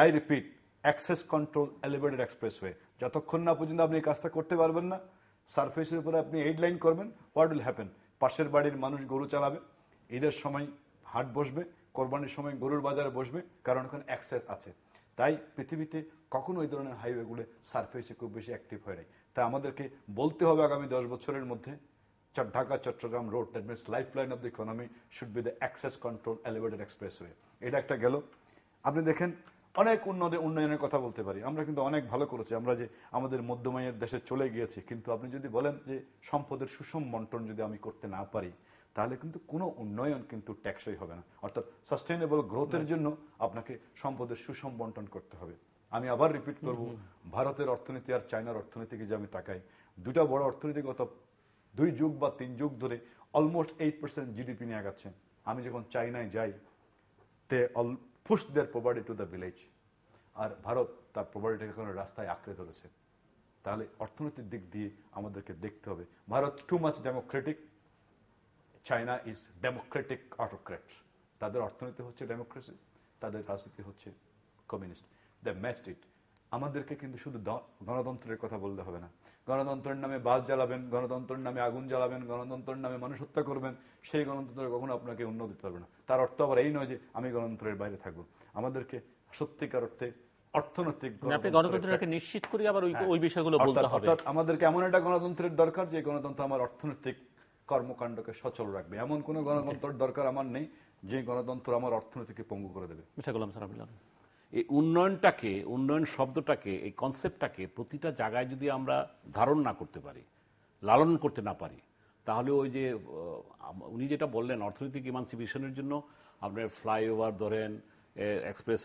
I repeat access control elevated expressway যতক্ষণ না পর্যন্ত আপনি এই কাজটা করতে পারবেন না সারফেসের উপরে আপনি লাইন করবেন হোয়াট উইল হ্যাপেন পাশের বাড়ির মানুষ গরু চালাবে ঈদের সময় হাট বসবে কোরবানির সময় গরুর বাজারে বসবে কারণ ওখানে অ্যাক্সেস আছে তাই পৃথিবীতে কখনো ওই ধরনের হাইওয়েগুলো সারফেসে খুব বেশি অ্যাক্টিভ হয় নাই তাই আমাদেরকে বলতে হবে আগামী দশ বছরের মধ্যে Dhaka Chattogram road that means lifeline of the economy should be the access control elevated expressway এটা একটা গেল আপনি দেখেন অনেক উন্নত উন্নয়নের কথা বলতে পারি আমরা কিন্তু অনেক ভালো করেছি আমরা যে আমাদের মধ্যমায়ের দেশে চলে গিয়েছি কিন্তু আপনি যদি বলেন যে সম্পদের সুষম বন্টন যদি আমি করতে না পারি তাহলে কিন্তু কোনো উন্নয়ন কিন্তু ট্যাক্সই হবে না অর্থাৎ সাস্টেনেবল গ্রোথের জন্য আপনাকে সম্পদের সুষম বন্টন করতে হবে আমি আবার রিপিট করব ভারতের অর্থনীতি আর চায়নার অর্থনীতিকে যে আমি তাকাই দুটা বড় অর্থনীতি গত দুই যুগ বা তিন যুগ ধরে অলমোস্ট এইট পার্সেন্ট জিডিপি নিয়ে আগাচ্ছে আমি যখন চাইনায় যাই they push their property to the village আর ভারত তার প্রপার্টিটাকে কোনো রাস্তায় আঁকড়ে ধরেছে তাহলে অর্থনৈতিক দিক দিয়ে আমাদেরকে দেখতে হবে Bharat too much democratic China is democratic autocrat তাদের অর্থনীতি হচ্ছে ডেমোক্রেসি তাদের রাজনীতি হচ্ছে কমিউনিস্ট দ্য ম্যাচড ইট আমাদেরকে কিন্তু শুধু গণতন্ত্রের কথা বলতে হবে না গণতন্ত্রের নামে বাস জ্বালাবেন গণতন্ত্রের নামে আগুন জ্বালাবেন গণতন্ত্রের নামে মানুষ হত্যা করবেন সেই গণতন্ত্র কখনো আপনাকে উন্নতি পারবে না তার অর্থ আবার এই নয় যে আমি গণতন্ত্রের বাইরে থাকবো আমাদেরকে সত্যিকার অর্থে অর্থনৈতিক মানে হ্যাঁ। এমন একটা গণতন্ত্রের দরকার যে গণতন্ত্র আমার অর্থনৈতিক কর্মকাণ্ডকে সচল রাখবে এমন কোনো গণতন্ত্রের দরকার আমার নেই যে গণতন্ত্র আমার অর্থনীতিকে পঙ্গু করে দেবে এই উন্নয়নটাকে উন্নয়ন শব্দটাকে এই কনসেপ্টটাকে প্রতিটা জায়গায় যদি আমরা ধারণ না করতে পারি লালন করতে না পারি তাহলে ওই যে উনি যেটা বললেন অর্থনৈতিক ইমানসিপেশনের জন্য আপনার ফ্লাইওভার ধরেন এক্সপ্রেস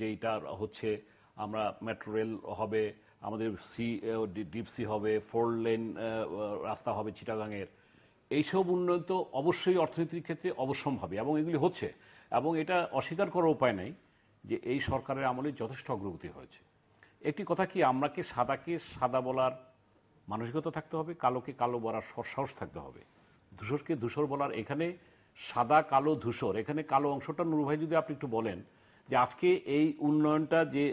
যেইটা হচ্ছে আমরা মেট্রো রেল হবে আমাদের সি ডিপসি হবে ফোর লেন রাস্তা হবে চিটাগাংয়ের এইসব উন্নয়ন তো অবশ্যই অর্থনীতির ক্ষেত্রে অবশ্যম্ভাবী এবং এগুলি হচ্ছে এবং এটা অস্বীকার করার উপায় নেই যে এই সরকারের আমলে যথেষ্ট অগ্রগতি হয়েছে একটি কথা কি আমাকে সাদাকে সাদা বলার মানসিকতা থাকতে হবে কালোকে কালো বলার সাহস থাকতে হবে ধূসরকে ধূসর বলার এখানে সাদা কালো ধূসর এখানে কালো অংশটা নুর ভাই যদি আপনি একটু বলেন যে আজকে এই উন্নয়নটা যে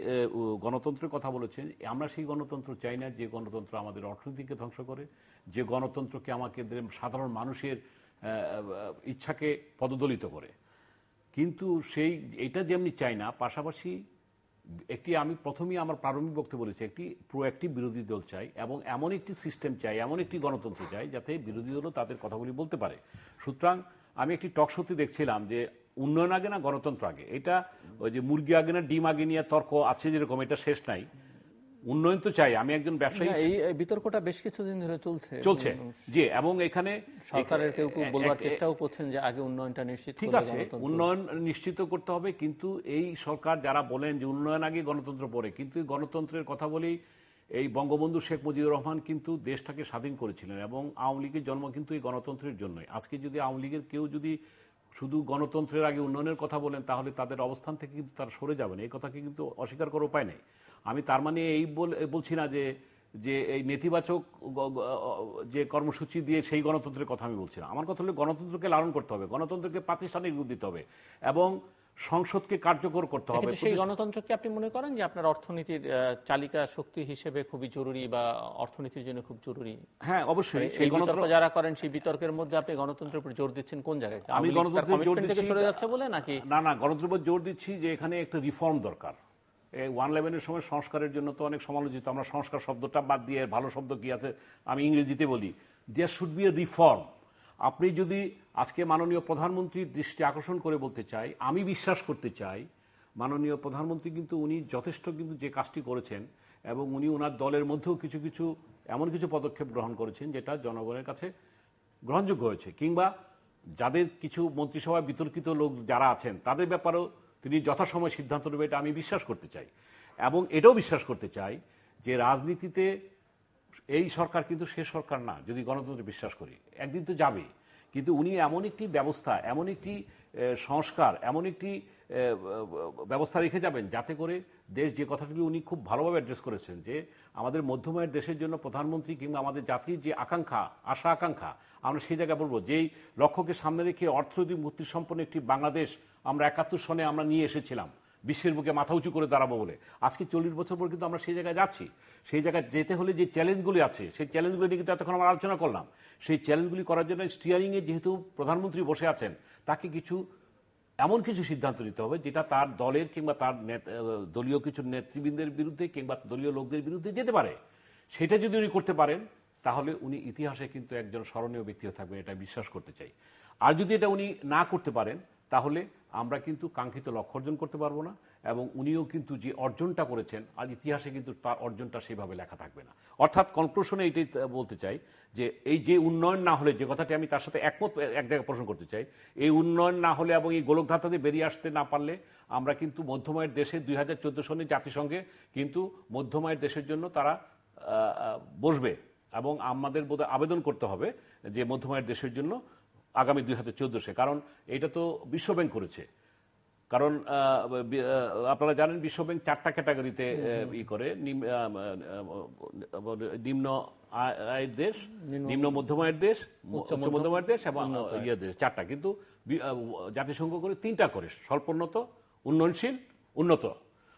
গণতন্ত্রের কথা বলেছেন আমরা সেই গণতন্ত্র চাই না যে গণতন্ত্র আমাদের অর্থনীতিকে ধ্বংস করে যে গণতন্ত্রকে আমাকে সাধারণ মানুষের ইচ্ছাকে পদদলিত করে কিন্তু সেই এটা যে আমি চাই না পাশাপাশি একটি আমি প্রথমেই আমার প্রারম্ভিক বক্তব্য বলেছি একটি প্রোঅ্যাক্টিভ বিরোধী দল চাই এবং এমন একটি সিস্টেম চাই এমন একটি গণতন্ত্র চাই যাতে বিরোধী দলও তাদের কথাগুলি বলতে পারে সুতরাং আমি একটি টক সত্যি দেখছিলাম যে উন্নয়ন আগে না গণতন্ত্র আগে এটা ওই যে মুরগি আগে না ডিম আগে নিয়ে তর্ক আছে যেরকম এটা শেষ নাই উন্নয়ন তো চাই আমি একজন ব্যবসায়ী এই বিতর্কটা বেশ কিছুদিন ধরে চলছে চলছে জি এবং এখানে সরকারের কেউ কেউ বলবার চেষ্টাও করছেন যে আগে উন্নয়নটা নিশ্চিত ঠিক আছে উন্নয়ন নিশ্চিত করতে হবে কিন্তু এই সরকার যারা বলেন যে উন্নয়ন আগে গণতন্ত্র পরে কিন্তু গণতন্ত্রের কথা বলি এই বঙ্গবন্ধু শেখ মুজিবুর রহমান কিন্তু দেশটাকে স্বাধীন করেছিলেন এবং আওয়ামী লীগের জন্ম কিন্তু এই গণতন্ত্রের জন্যই আজকে যদি আওয়ামী লীগের কেউ যদি শুধু গণতন্ত্রের আগে উন্নয়নের কথা বলেন তাহলে তাদের অবস্থান থেকে কিন্তু তারা সরে যাবেন এই কথাকে কিন্তু অস্বীকার করার উপায় নেই আমি তার মানে এই বলছি না যে যে এই নেতিবাচক যে কর্মসূচি দিয়ে সেই গণতন্ত্রের কথা আমি বলছি না আমার কথা হলো গণতন্ত্রকে লালন করতে হবে গণতন্ত্রকে প্রাতিষ্ঠানিক রূপ দিতে হবে এবং সংসদকে কার্যকর করতে হবে সেই গণতন্ত্রকে আপনি মনে করেন যে আপনার অর্থনীতির চালিকা শক্তি হিসেবে খুবই জরুরি বা অর্থনীতির জন্য খুব জরুরি হ্যাঁ অবশ্যই সেই গণতন্ত্র যারা করেন সেই বিতর্কের মধ্যে আপনি গণতন্ত্রের উপর জোর দিচ্ছেন কোন জায়গায় আমি গণতন্ত্রের জোর দিচ্ছি বলে নাকি না না গণতন্ত্রের উপর জোর দিচ্ছি যে এখানে একটা রিফর্ম দরকার ওয়ান ইলেভেনের সময় সংস্কারের জন্য তো অনেক সমালোচিত আমরা সংস্কার শব্দটা বাদ দিয়ে ভালো শব্দ কি আছে আমি ইংরেজিতে বলি there should be a reform আপনি যদি আজকে মাননীয় প্রধানমন্ত্রীর দৃষ্টি আকর্ষণ করে বলতে চাই আমি বিশ্বাস করতে চাই মাননীয় প্রধানমন্ত্রী কিন্তু উনি যথেষ্ট কিন্তু যে কাজটি করেছেন এবং উনি ওনার দলের মধ্যেও কিছু কিছু এমন কিছু পদক্ষেপ গ্রহণ করেছেন যেটা জনগণের কাছে গ্রহণযোগ্য হয়েছে কিংবা যাদের কিছু মন্ত্রিসভায় বিতর্কিত লোক যারা আছেন তাদের ব্যাপারেও তিনি যথাসময় সিদ্ধান্ত নেবে এটা আমি বিশ্বাস করতে চাই এবং এটাও বিশ্বাস করতে চাই যে রাজনীতিতে এই সরকার কিন্তু সে সরকার না যদি গণতন্ত্রে বিশ্বাস করি একদিন তো যাবে কিন্তু উনি এমন একটি ব্যবস্থা এমন একটি সংস্কার এমন একটি ব্যবস্থা রেখে যাবেন যাতে করে দেশ যে কথাটি উনি খুব ভালোভাবে অ্যাড্রেস করেছেন যে আমাদের মধ্যময়ের দেশের জন্য প্রধানমন্ত্রী কিংবা আমাদের জাতির যে আকাঙ্ক্ষা আশা আকাঙ্ক্ষা আমরা সেই জায়গায় বলবো যেই লক্ষ্যকে সামনে রেখে অর্থনৈতিক মুক্তি সম্পন্ন একটি বাংলাদেশ আমরা একাত্তর সনে আমরা নিয়ে এসেছিলাম বিশ্বের বুকে মাথা উঁচু করে দাঁড়াবো বলে আজকে চল্লিশ বছর পর কিন্তু আমরা সেই জায়গায় যাচ্ছি সেই জায়গায় যেতে হলে যে চ্যালেঞ্জগুলি আছে সেই চ্যালেঞ্জগুলি নিয়ে কিন্তু এতক্ষণ আমরা আলোচনা করলাম সেই চ্যালেঞ্জগুলি করার জন্য স্টিয়ারিংয়ে যেহেতু প্রধানমন্ত্রী বসে আছেন তাকে কিছু এমন কিছু সিদ্ধান্ত নিতে হবে যেটা তার দলের কিংবা তার দলীয় কিছু নেতৃবৃন্দের বিরুদ্ধে কিংবা দলীয় লোকদের বিরুদ্ধে যেতে পারে সেটা যদি উনি করতে পারেন তাহলে উনি ইতিহাসে কিন্তু একজন স্মরণীয় ব্যক্তি হয়ে থাকবেন এটা বিশ্বাস করতে চাই আর যদি এটা উনি না করতে পারেন তাহলে আমরা কিন্তু কাঙ্ক্ষিত লক্ষ্য অর্জন করতে পারবো না এবং উনিও কিন্তু যে অর্জনটা করেছেন আর ইতিহাসে কিন্তু তার অর্জনটা সেভাবে লেখা থাকবে না অর্থাৎ কনক্লুশনে এটাই বলতে চাই যে এই যে উন্নয়ন না হলে যে কথাটি আমি তার সাথে একমত এক জায়গায় প্রশ্ন করতে চাই এই উন্নয়ন না হলে এবং এই গোলকধাতা দিয়ে বেরিয়ে আসতে না পারলে আমরা কিন্তু মধ্যময়ের দেশে দুই হাজার সনে জাতিসংঘে কিন্তু মধ্যময়ের দেশের জন্য তারা বসবে এবং আমাদের বোধহয় আবেদন করতে হবে যে মধ্যময়ের দেশের জন্য আগামী দুই হাজার চোদ্দোশে কারণ এটা তো বিশ্বব্যাংক করেছে কারণ আপনারা জানেন বিশ্বব্যাংক চারটা ক্যাটাগরিতে ই করে নিম্ন আয়ের দেশ নিম্ন মধ্যম আয়ের দেশ উচ্চ মধ্যম আয়ের দেশ এবং ইয়ে দেশ চারটা কিন্তু জাতিসংঘ করে তিনটা করে স্বল্পোন্নত উন্নয়নশীল উন্নত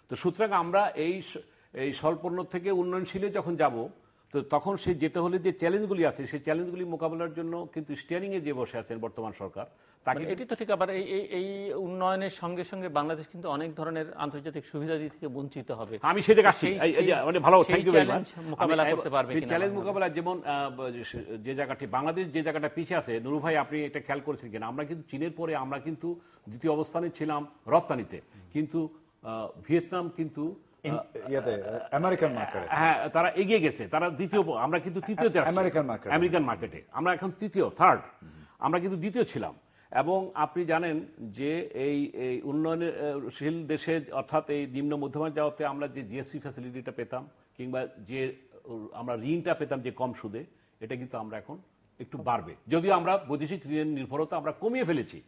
তো সুতরাং আমরা এই এই স্বল্পোন্নত থেকে উন্নয়নশীলে যখন যাব তো তখন সে যেতে হলে যে চ্যালেঞ্জগুলি আছে সেই চ্যালেঞ্জগুলি মোকাবেলার জন্য কিন্তু স্টিয়ারিংয়ে যে বসে আছেন বর্তমান সরকার তাকে মানে এটি তো ঠিক আবার এই এই উন্নয়নের সঙ্গে সঙ্গে বাংলাদেশ কিন্তু অনেক ধরনের আন্তর্জাতিক সুবিধা দিক থেকে বঞ্চিত হবে আমি সেটা আসছি মানে ভালো থ্যাংক ইউ মোকাবেলা করতে পারবে চ্যালেঞ্জ মোকাবেলা যেমন যে জায়গাটি বাংলাদেশ যে জায়গাটা পিছিয়ে আছে নুরু ভাই আপনি এটা খেয়াল করেছেন কিনা আমরা কিন্তু চীনের পরে আমরা কিন্তু দ্বিতীয় অবস্থানে ছিলাম রপ্তানিতে কিন্তু ভিয়েতনাম কিন্তু আমেরিকান মার্কেট হ্যাঁ তারা এগিয়ে গেছে তারা দ্বিতীয় আমরা কিন্তু তৃতীয়তে আমেরিকান মার্কেট আমেরিকান মার্কেটে আমরা এখন তৃতীয় থার্ড আমরা কিন্তু দ্বিতীয় ছিলাম এবং আপনি জানেন যে এই এই উন্নয়নশীল দেশে অর্থাৎ এই নিম্ন মধ্যমান যাওয়াতে আমরা যে জিএসপি ফ্যাসিলিটিটা পেতাম কিংবা যে আমরা ঋণটা পেতাম যে কম সুদে এটা কিন্তু আমরা এখন একটু বাড়বে যদিও আমরা বৈদেশিক ঋণের নির্ভরতা আমরা কমিয়ে ফেলেছি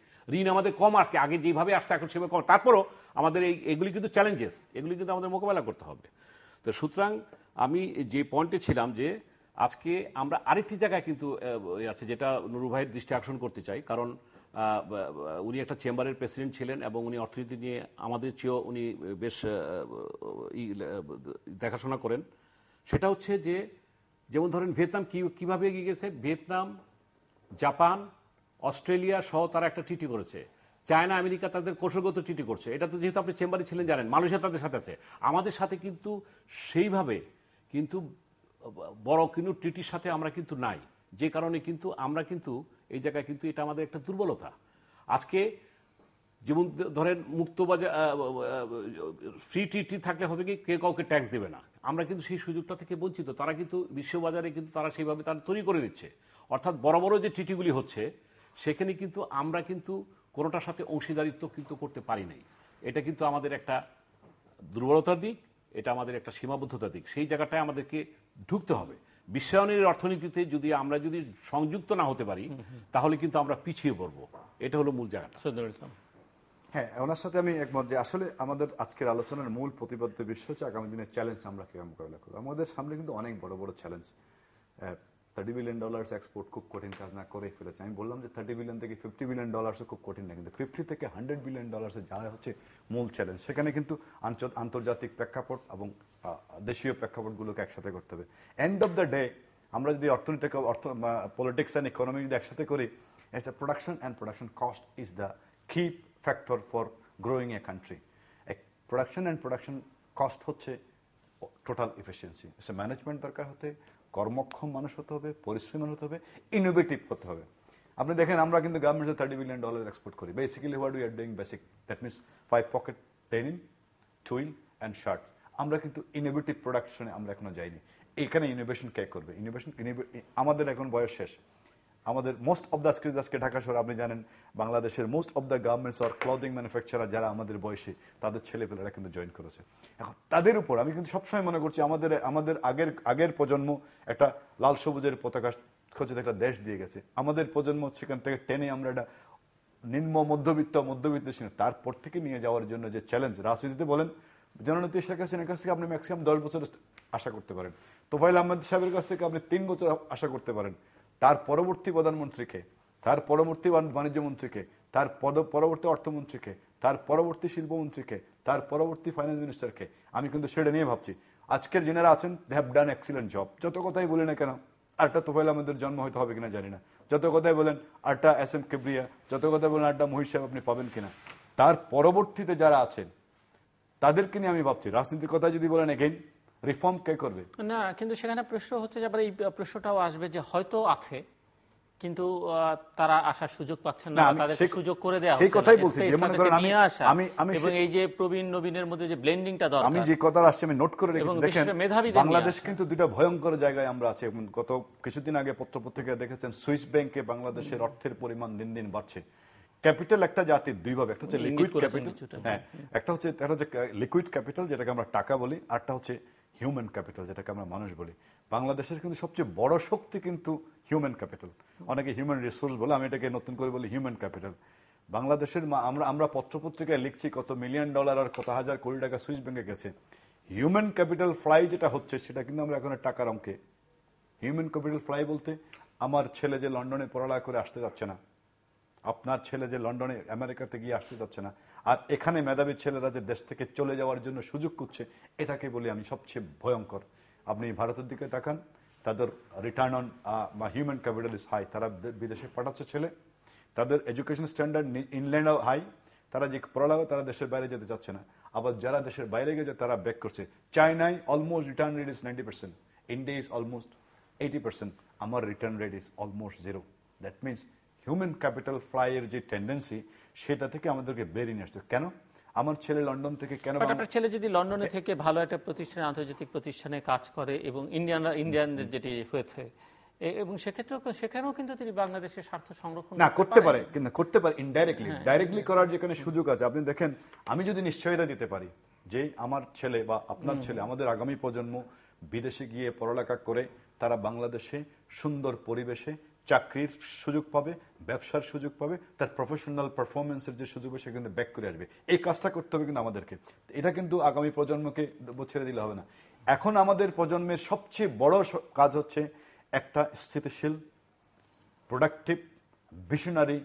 ঋণ আমাদের কম আসছে আগে যেভাবে আসতে এখন সেভাবে কম তারপরও আমাদের এই এগুলি কিন্তু চ্যালেঞ্জেস এগুলি কিন্তু আমাদের মোকাবেলা করতে হবে তো সুতরাং আমি যে পয়েন্টে ছিলাম যে আজকে আমরা আরেকটি জায়গায় কিন্তু আছে যেটা নুরু ভাইয়ের দৃষ্টি আকর্ষণ করতে চাই কারণ উনি একটা চেম্বারের প্রেসিডেন্ট ছিলেন এবং উনি অর্থনীতি নিয়ে আমাদের চেয়েও উনি বেশ দেখাশোনা করেন সেটা হচ্ছে যে যেমন ধরেন ভিয়েতনাম কী কীভাবে এগিয়ে গেছে ভিয়েতনাম জাপান অস্ট্রেলিয়া সহ তারা একটা টিটি করেছে চায়না আমেরিকা তাদের কৌশলগত টিটি করছে এটা তো যেহেতু আপনি চেম্বারে ছিলেন জানেন মালয়েশিয়া তাদের সাথে আছে আমাদের সাথে কিন্তু সেইভাবে কিন্তু বড় কিন্তু টিটির সাথে আমরা কিন্তু নাই যে কারণে কিন্তু আমরা কিন্তু এই জায়গায় কিন্তু এটা আমাদের একটা দুর্বলতা আজকে যেমন ধরেন মুক্ত বাজার ফ্রি টিটি থাকলে হবে কি কে কাউকে ট্যাক্স দেবে না আমরা কিন্তু সেই সুযোগটা থেকে বঞ্চিত তারা কিন্তু বিশ্ববাজারে কিন্তু তারা সেইভাবে তারা তৈরি করে নিচ্ছে অর্থাৎ বড় বড় যে টিটিগুলি হচ্ছে সেখানে কিন্তু আমরা কিন্তু কোনোটার সাথে অংশীদারিত্ব কিন্তু করতে পারি নাই এটা কিন্তু আমাদের একটা দুর্বলতার দিক এটা আমাদের একটা সীমাবদ্ধতার দিক সেই জায়গাটায় আমাদেরকে ঢুকতে হবে বিশ্বায়নের অর্থনীতিতে যদি আমরা যদি সংযুক্ত না হতে পারি তাহলে কিন্তু আমরা পিছিয়ে পড়ব এটা হলো মূল জায়গাটা হ্যাঁ ওনার সাথে আমি একমত যে আসলে আমাদের আজকের আলোচনার মূল প্রতিপাদ্য বিশ্ব হচ্ছে আগামী দিনের চ্যালেঞ্জ আমরা কীভাবে মোকাবিলা করবো আমাদের সামনে কিন্তু অনেক বড় বড় challenge thirty billion dollar export খুব কঠিন কাজ না করে ফেলেছে আমি বললাম যে থার্টি বিলিয়ন থেকে ফিফটি বিলিয়ন ডলার খুব কঠিন না কিন্তু ফিফটি থেকে হান্ড্রেড বিলিয়ন ডলার যাওয়া হচ্ছে মূল চ্যালেঞ্জ সেখানে কিন্তু আন্তর্জাতিক প্রেক্ষাপট এবং দেশীয় প্রেক্ষাপটগুলোকে একসাথে করতে হবে এন্ড অফ দ্য ডে আমরা যদি অর্থনীতিকে অর্থ পলিটিক্স অ্যান্ড ইকোনমি যদি একসাথে করি এটা production and production cost is the key factor for growing a country production and production cost হচ্ছে টোটাল ইফিসিয়েন্সি ম্যানেজমেন্ট দরকার হতে কর্মক্ষম মানুষ হতে হবে পরিশ্রমী মানুষ হতে হবে ইনোভেটিভ হতে হবে আপনি দেখেন আমরা কিন্তু গভর্নমেন্টে থার্টি বিলিয়ন ডলার এক্সপোর্ট করি basically what we are doing basic that means five pocket denim twill and shirt আমরা কিন্তু ইনোভেটিভ প্রোডাকশনে আমরা এখনো যাইনি এখানে ইনোভেশন কে করবে ইনোভেশন আমাদের এখন বয়স শেষ আমাদের মোস্ট অব দ্য স্ক্রিজ আজকে ঢাকা শহরে আপনি জানেন বাংলাদেশের most of the garments or clothing manufacturer যারা আমাদের বয়সে তাদের ছেলেপেলেরা কিন্তু জয়েন করেছে এখন তাদের উপর আমি কিন্তু সবসময় মনে করছি আমাদের আমাদের আগের আগের প্রজন্ম একটা লাল সবুজের পতাকা খচিত একটা দেশ দিয়ে গেছে আমাদের প্রজন্ম সেখান থেকে টেনে আমরা একটা নিম্ন মধ্যবিত্ত মধ্যবিত্ত তারপর থেকে নিয়ে যাওয়ার জন্য যে চ্যালেঞ্জ রাজনীতিতে বলেন জননেত্রী শেখ হাসিনার কাছ থেকে আপনি ম্যাক্সিমাম দশ বছর আশা করতে পারেন তোফাইল আহমেদ সাহেবের কাছ থেকে আপনি তিন বছর আশা করতে পারেন তার পরবর্তী প্রধানমন্ত্রীকে তার পরবর্তী বাণিজ্য মন্ত্রীকে তার পদ পরবর্তী অর্থমন্ত্রীকে তার পরবর্তী শিল্পমন্ত্রীকে তার পরবর্তী ফাইন্যান্স মিনিস্টারকে আমি কিন্তু সেটা নিয়ে ভাবছি আজকের যেনারা আছেন they have done excellent job যত কথাই বলি না কেন আরেকটা তোফাইল আমাদের জন্ম হয়তো হবে কিনা জানি না যত কথাই বলেন আরটা এস এম কেবরিয়া যত কথাই বলেন আরটা মহিষ সাহেব আপনি পাবেন কিনা তার পরবর্তীতে যারা আছেন তাদেরকে নিয়ে আমি ভাবছি রাজনীতির কথা যদি বলেন এগেইন রিফর্ম কে করবে না কিন্তু সেখানে প্রশ্ন হচ্ছে যে এই প্রশ্নটাও আসবে যে হয়তো আছে কিন্তু তারা আসার সুযোগ পাচ্ছেন না তাদের সুযোগ করে দেয়া সেই কথাই বলছি যে মনে করেন আমি আমি আমি এবং এই যে প্রবীণ নবীনের মধ্যে যে ব্লেন্ডিংটা দরকার আমি যে কথা আসছে আমি নোট করে রেখেছি দেখেন বাংলাদেশ কিন্তু দুটো ভয়ঙ্কর জায়গায় আমরা আছি গত কিছুদিন আগে পত্রপত্রিকায় দেখেছেন সুইস ব্যাংকে বাংলাদেশের অর্থের পরিমাণ দিন দিন বাড়ছে ক্যাপিটাল একটা জাতি দুই ভাবে একটা হচ্ছে লিকুইড ক্যাপিটাল হ্যাঁ একটা হচ্ছে একটা হচ্ছে লিকুইড ক্যাপিটাল যেটাকে আমরা টাকা বলি আরটা হচ্ছে হিউম্যান ক্যাপিটাল যেটাকে আমরা মানুষ বলি বাংলাদেশের কিন্তু সবচেয়ে বড় শক্তি কিন্তু হিউম্যান ক্যাপিটাল অনেকে হিউম্যান রিসোর্স বলে আমি এটাকে নতুন করে বলি হিউম্যান ক্যাপিটাল বাংলাদেশের আমরা আমরা পত্রপত্রিকায় লিখছি কত মিলিয়ন ডলার আর কত হাজার কোটি টাকা সুইচ ব্যাংকে গেছে হিউম্যান ক্যাপিটাল ফ্লাই যেটা হচ্ছে সেটা কিন্তু আমরা এখন টাকার অঙ্কে হিউম্যান ক্যাপিটাল ফ্লাই বলতে আমার ছেলে যে লন্ডনে পড়ালেখা করে আসতে যাচ্ছে না আপনার ছেলে যে লন্ডনে আমেরিকাতে গিয়ে আসতে যাচ্ছে না আর এখানে মেধাবী ছেলেরা যে দেশ থেকে চলে যাওয়ার জন্য সুযোগ করছে এটাকে বলি আমি সবচেয়ে ভয়ঙ্কর আপনি ভারতের দিকে তাকান তাদের রিটার্ন অন বা হিউম্যান ক্যাপিটাল ইজ হাই তারা বিদেশে পাঠাচ্ছে ছেলে তাদের এডুকেশন স্ট্যান্ডার্ড ইংল্যান্ডও হাই তারা যে পড়ালেখা তারা দেশের বাইরে যেতে চাচ্ছে না আবার যারা দেশের বাইরে গেছে তারা ব্যাক করছে চায়নায় almost return rate is ninety percent India is almost eighty percent আমার return rate is almost zero that means human capital ফ্লাইয়ের যে টেন্ডেন্সি সেটা থেকে আমাদেরকে বেরিয়ে নিয়ে আসতে কেন আমার ছেলে লন্ডন থেকে কেন আপনার ছেলে যদি লন্ডনে থেকে ভালো একটা প্রতিষ্ঠানে আন্তর্জাতিক প্রতিষ্ঠানে কাজ করে এবং ইন্ডিয়ান যেটি হয়েছে এবং সেক্ষেত্রে সেখানেও কিন্তু তিনি বাংলাদেশের স্বার্থ সংরক্ষণ না করতে পারে কিন্তু করতে পারে ইনডাইরেক্টলি হ্যাঁ। ডাইরেক্টলি করার যেখানে সুযোগ আছে আপনি দেখেন আমি যদি নিশ্চয়তা দিতে পারি যে আমার ছেলে বা আপনার ছেলে আমাদের আগামী প্রজন্ম বিদেশে গিয়ে পড়ালেখা করে তারা বাংলাদেশে সুন্দর পরিবেশে চাকরির সুযোগ পাবে ব্যবসার সুযোগ পাবে তার প্রফেশনাল পারফরমেন্সের যে সুযোগ সে কিন্তু ব্যাক করে আসবে এই কাজটা করতে হবে কিন্তু আমাদেরকে এটা কিন্তু আগামী প্রজন্মকে ছেড়ে দিলে হবে না এখন আমাদের প্রজন্মের সবচেয়ে বড় কাজ হচ্ছে একটা স্থিতিশীল প্রোডাক্টিভ ভিশনারি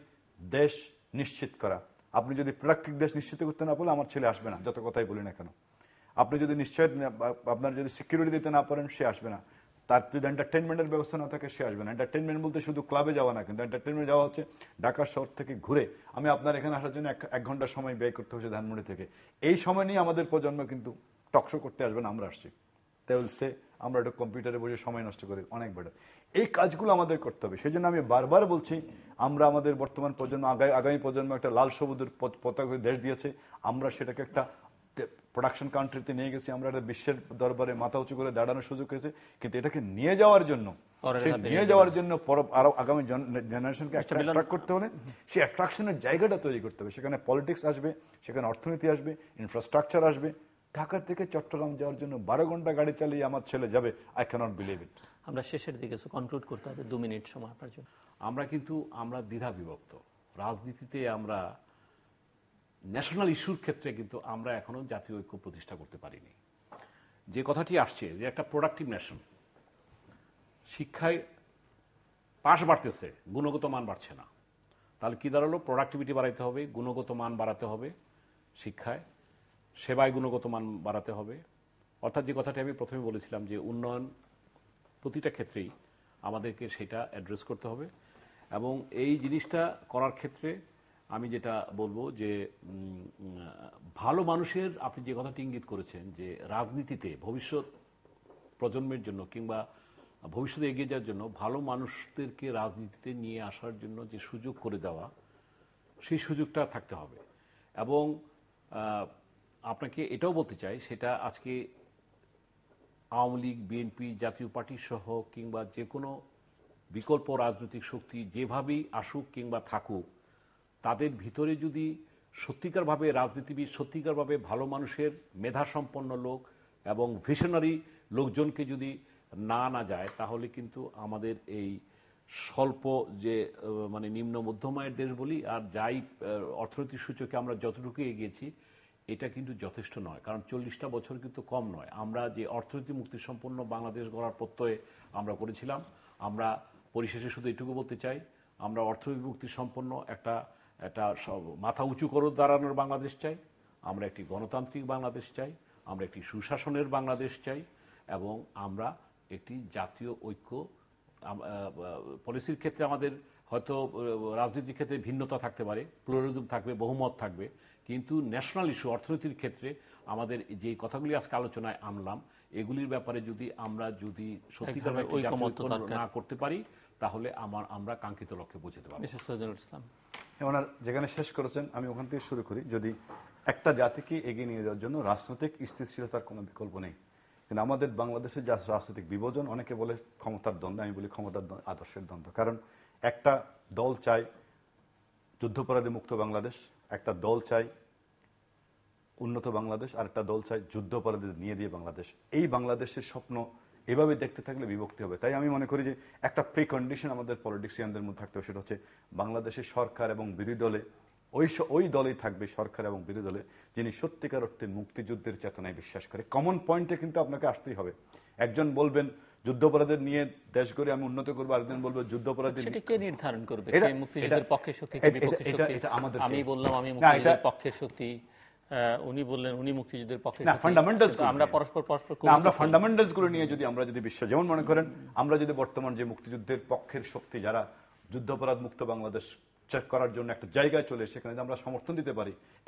দেশ নিশ্চিত করা আপনি যদি প্রোডাক্টিভ দেশ নিশ্চিত করতে না পারলে আমার ছেলে আসবে না যত কথাই বলি না কেন আপনি যদি নিশ্চয় আপনার যদি সিকিউরিটি দিতে না পারেন সে আসবে না তার যদি এন্টারটেনমেন্টের ব্যবস্থা না থাকে সে আসবে না এন্টারটেনমেন্ট বলতে শুধু ক্লাবে যাওয়া না কিন্তু এন্টারটেনমেন্ট যাওয়া হচ্ছে ঢাকা শহর থেকে ঘুরে আমি আপনার এখানে আসার জন্য এক ঘন্টা সময় ব্যয় করতে হচ্ছে ধানমন্ডি থেকে এই সময় নিয়ে আমাদের প্রজন্ম কিন্তু টকশো করতে আসবে না আমরা আসছি তাই সে আমরা একটা কম্পিউটারে বসে সময় নষ্ট করি অনেক বেটার এই কাজগুলো আমাদের করতে হবে সেজন্য আমি বারবার বলছি আমরা আমাদের বর্তমান প্রজন্ম আগামী প্রজন্ম একটা লাল সবুজের পতাকা দেশ দিয়েছে আমরা সেটাকে একটা প্রোডাকশন কান্ট্রিতে নিয়ে গেছি আমরা একটা বিশ্বের দরবারে মাথা উঁচু করে দাঁড়ানোর সুযোগ হয়েছে কিন্তু এটাকে নিয়ে যাওয়ার জন্য নিয়ে যাওয়ার জন্য আরো আগামী জেনারেশনকে অ্যাট্রাক্ট করতে হলে সেই অ্যাট্রাকশনের জায়গাটা তৈরি করতে হবে সেখানে পলিটিক্স আসবে সেখানে অর্থনীতি আসবে ইনফ্রাস্ট্রাকচার আসবে ঢাকা থেকে চট্টগ্রাম যাওয়ার জন্য বারো ঘন্টা গাড়ি চালিয়ে আমার ছেলে যাবে আই ক্যানট বিলিভ ইট আমরা শেষের দিকে কনক্লুড করতে হবে দু মিনিট সময় আপনার জন্য আমরা কিন্তু আমরা দ্বিধা বিভক্ত রাজনীতিতে আমরা ন্যাশনাল ইস্যুর ক্ষেত্রে কিন্তু আমরা এখনো জাতীয় ঐক্য প্রতিষ্ঠা করতে পারিনি যে কথাটি আসছে যে একটা প্রোডাক্টিভ নেশন শিক্ষায় পাশ বাড়তেছে গুণগত মান বাড়ছে না তাহলে কী দাঁড়ালো প্রোডাক্টিভিটি বাড়াইতে হবে গুণগত মান বাড়াতে হবে শিক্ষায় সেবায় গুণগত মান বাড়াতে হবে অর্থাৎ যে কথাটি আমি প্রথমে বলেছিলাম যে উন্নয়ন প্রতিটা ক্ষেত্রেই আমাদেরকে সেটা অ্যাড্রেস করতে হবে এবং এই জিনিসটা করার ক্ষেত্রে আমি যেটা বলবো যে ভালো মানুষের আপনি যে কথাটি ইঙ্গিত করেছেন যে রাজনীতিতে ভবিষ্যৎ প্রজন্মের জন্য কিংবা ভবিষ্যতে এগিয়ে যাওয়ার জন্য ভালো মানুষদেরকে রাজনীতিতে নিয়ে আসার জন্য যে সুযোগ করে দেওয়া সেই সুযোগটা থাকতে হবে এবং আপনাকে এটাও বলতে চাই সেটা আজকে আওয়ামী লীগ বিএনপি জাতীয় পার্টি সহ কিংবা যে কোনো বিকল্প রাজনৈতিক শক্তি যেভাবেই আসুক কিংবা থাকুক তাদের ভিতরে যদি সত্যিকারভাবে রাজনীতিবিদ সত্যিকারভাবে ভালো মানুষের মেধাসম্পন্ন লোক এবং ভিশনারি লোকজনকে যদি না না যায় তাহলে কিন্তু আমাদের এই স্বল্প যে মানে নিম্ন মধ্যম আয়ের দেশ বলি আর যাই অর্থনৈতিক সূচকে আমরা যতটুকু এগিয়েছি এটা কিন্তু যথেষ্ট নয় কারণ চল্লিশটা বছর কিন্তু কম নয় আমরা যে অর্থনীতি মুক্তি সম্পন্ন বাংলাদেশ গড়ার প্রত্যয়ে আমরা করেছিলাম আমরা পরিশেষে শুধু এটুকু বলতে চাই আমরা অর্থনীতি মুক্তি সম্পন্ন একটা এটা সব মাথা উঁচু করে দাঁড়ানোর বাংলাদেশ চাই আমরা একটি গণতান্ত্রিক বাংলাদেশ চাই আমরা একটি সুশাসনের বাংলাদেশ চাই এবং আমরা একটি জাতীয় ঐক্য পলিসির ক্ষেত্রে আমাদের হয়তো রাজনীতির ক্ষেত্রে ভিন্নতা থাকতে পারে প্লোরিজম থাকবে বহুমত থাকবে কিন্তু ন্যাশনাল ইস্যু অর্থনীতির ক্ষেত্রে আমাদের যে কথাগুলি আজকে আলোচনায় আনলাম এগুলির ব্যাপারে যদি আমরা যদি সত্যিকার না করতে পারি তাহলে আমার আমরা কাঙ্ক্ষিত লক্ষ্যে পৌঁছাতে পারি ইসলাম হ্যাঁ, ওনার যেখানে শেষ করেছেন আমি ওখান থেকে শুরু করি যদি একটা জাতিকে এগিয়ে নিয়ে যাওয়ার জন্য রাজনৈতিক স্থিতিশীলতার কোনো বিকল্প নেই কিন্তু আমাদের বাংলাদেশের যা রাজনৈতিক বিভাজন অনেকে বলে ক্ষমতার দ্বন্দ্ব আমি বলি ক্ষমতার আদর্শের দ্বন্দ্ব কারণ একটা দল চাই যুদ্ধপরাধী মুক্ত বাংলাদেশ একটা দল চাই উন্নত বাংলাদেশ আর একটা দল চাই যুদ্ধপরাধীদের নিয়ে দিয়ে বাংলাদেশ এই বাংলাদেশের স্বপ্ন এভাবে দেখতে থাকলে বিভক্তি হবে তাই আমি মনে করি যে একটা প্রি কন্ডিশন আমাদের পলিটিক্সিয়ানদের মধ্যে থাকতে হবে সেটা হচ্ছে বাংলাদেশের সরকার এবং বিরোধী দলে ওই ওই দলেই থাকবে সরকার এবং বিরোধী দলে যিনি সত্যিকার অর্থে মুক্তিযুদ্ধের চেতনায় বিশ্বাস করে কমন পয়েন্টে কিন্তু আপনাকে আসতেই হবে একজন বলবেন যুদ্ধপরাধের নিয়ে দেশ করে আমি উন্নত করবো আরেকজন বলবো যুদ্ধাপরাধের কে নির্ধারণ করবে মুক্তিযুদ্ধের পক্ষে শক্তি আমি বললাম আমি মুক্তিযুদ্ধের পক্ষে শক্তি আমরা গুলো সমর্থন দিতে পারি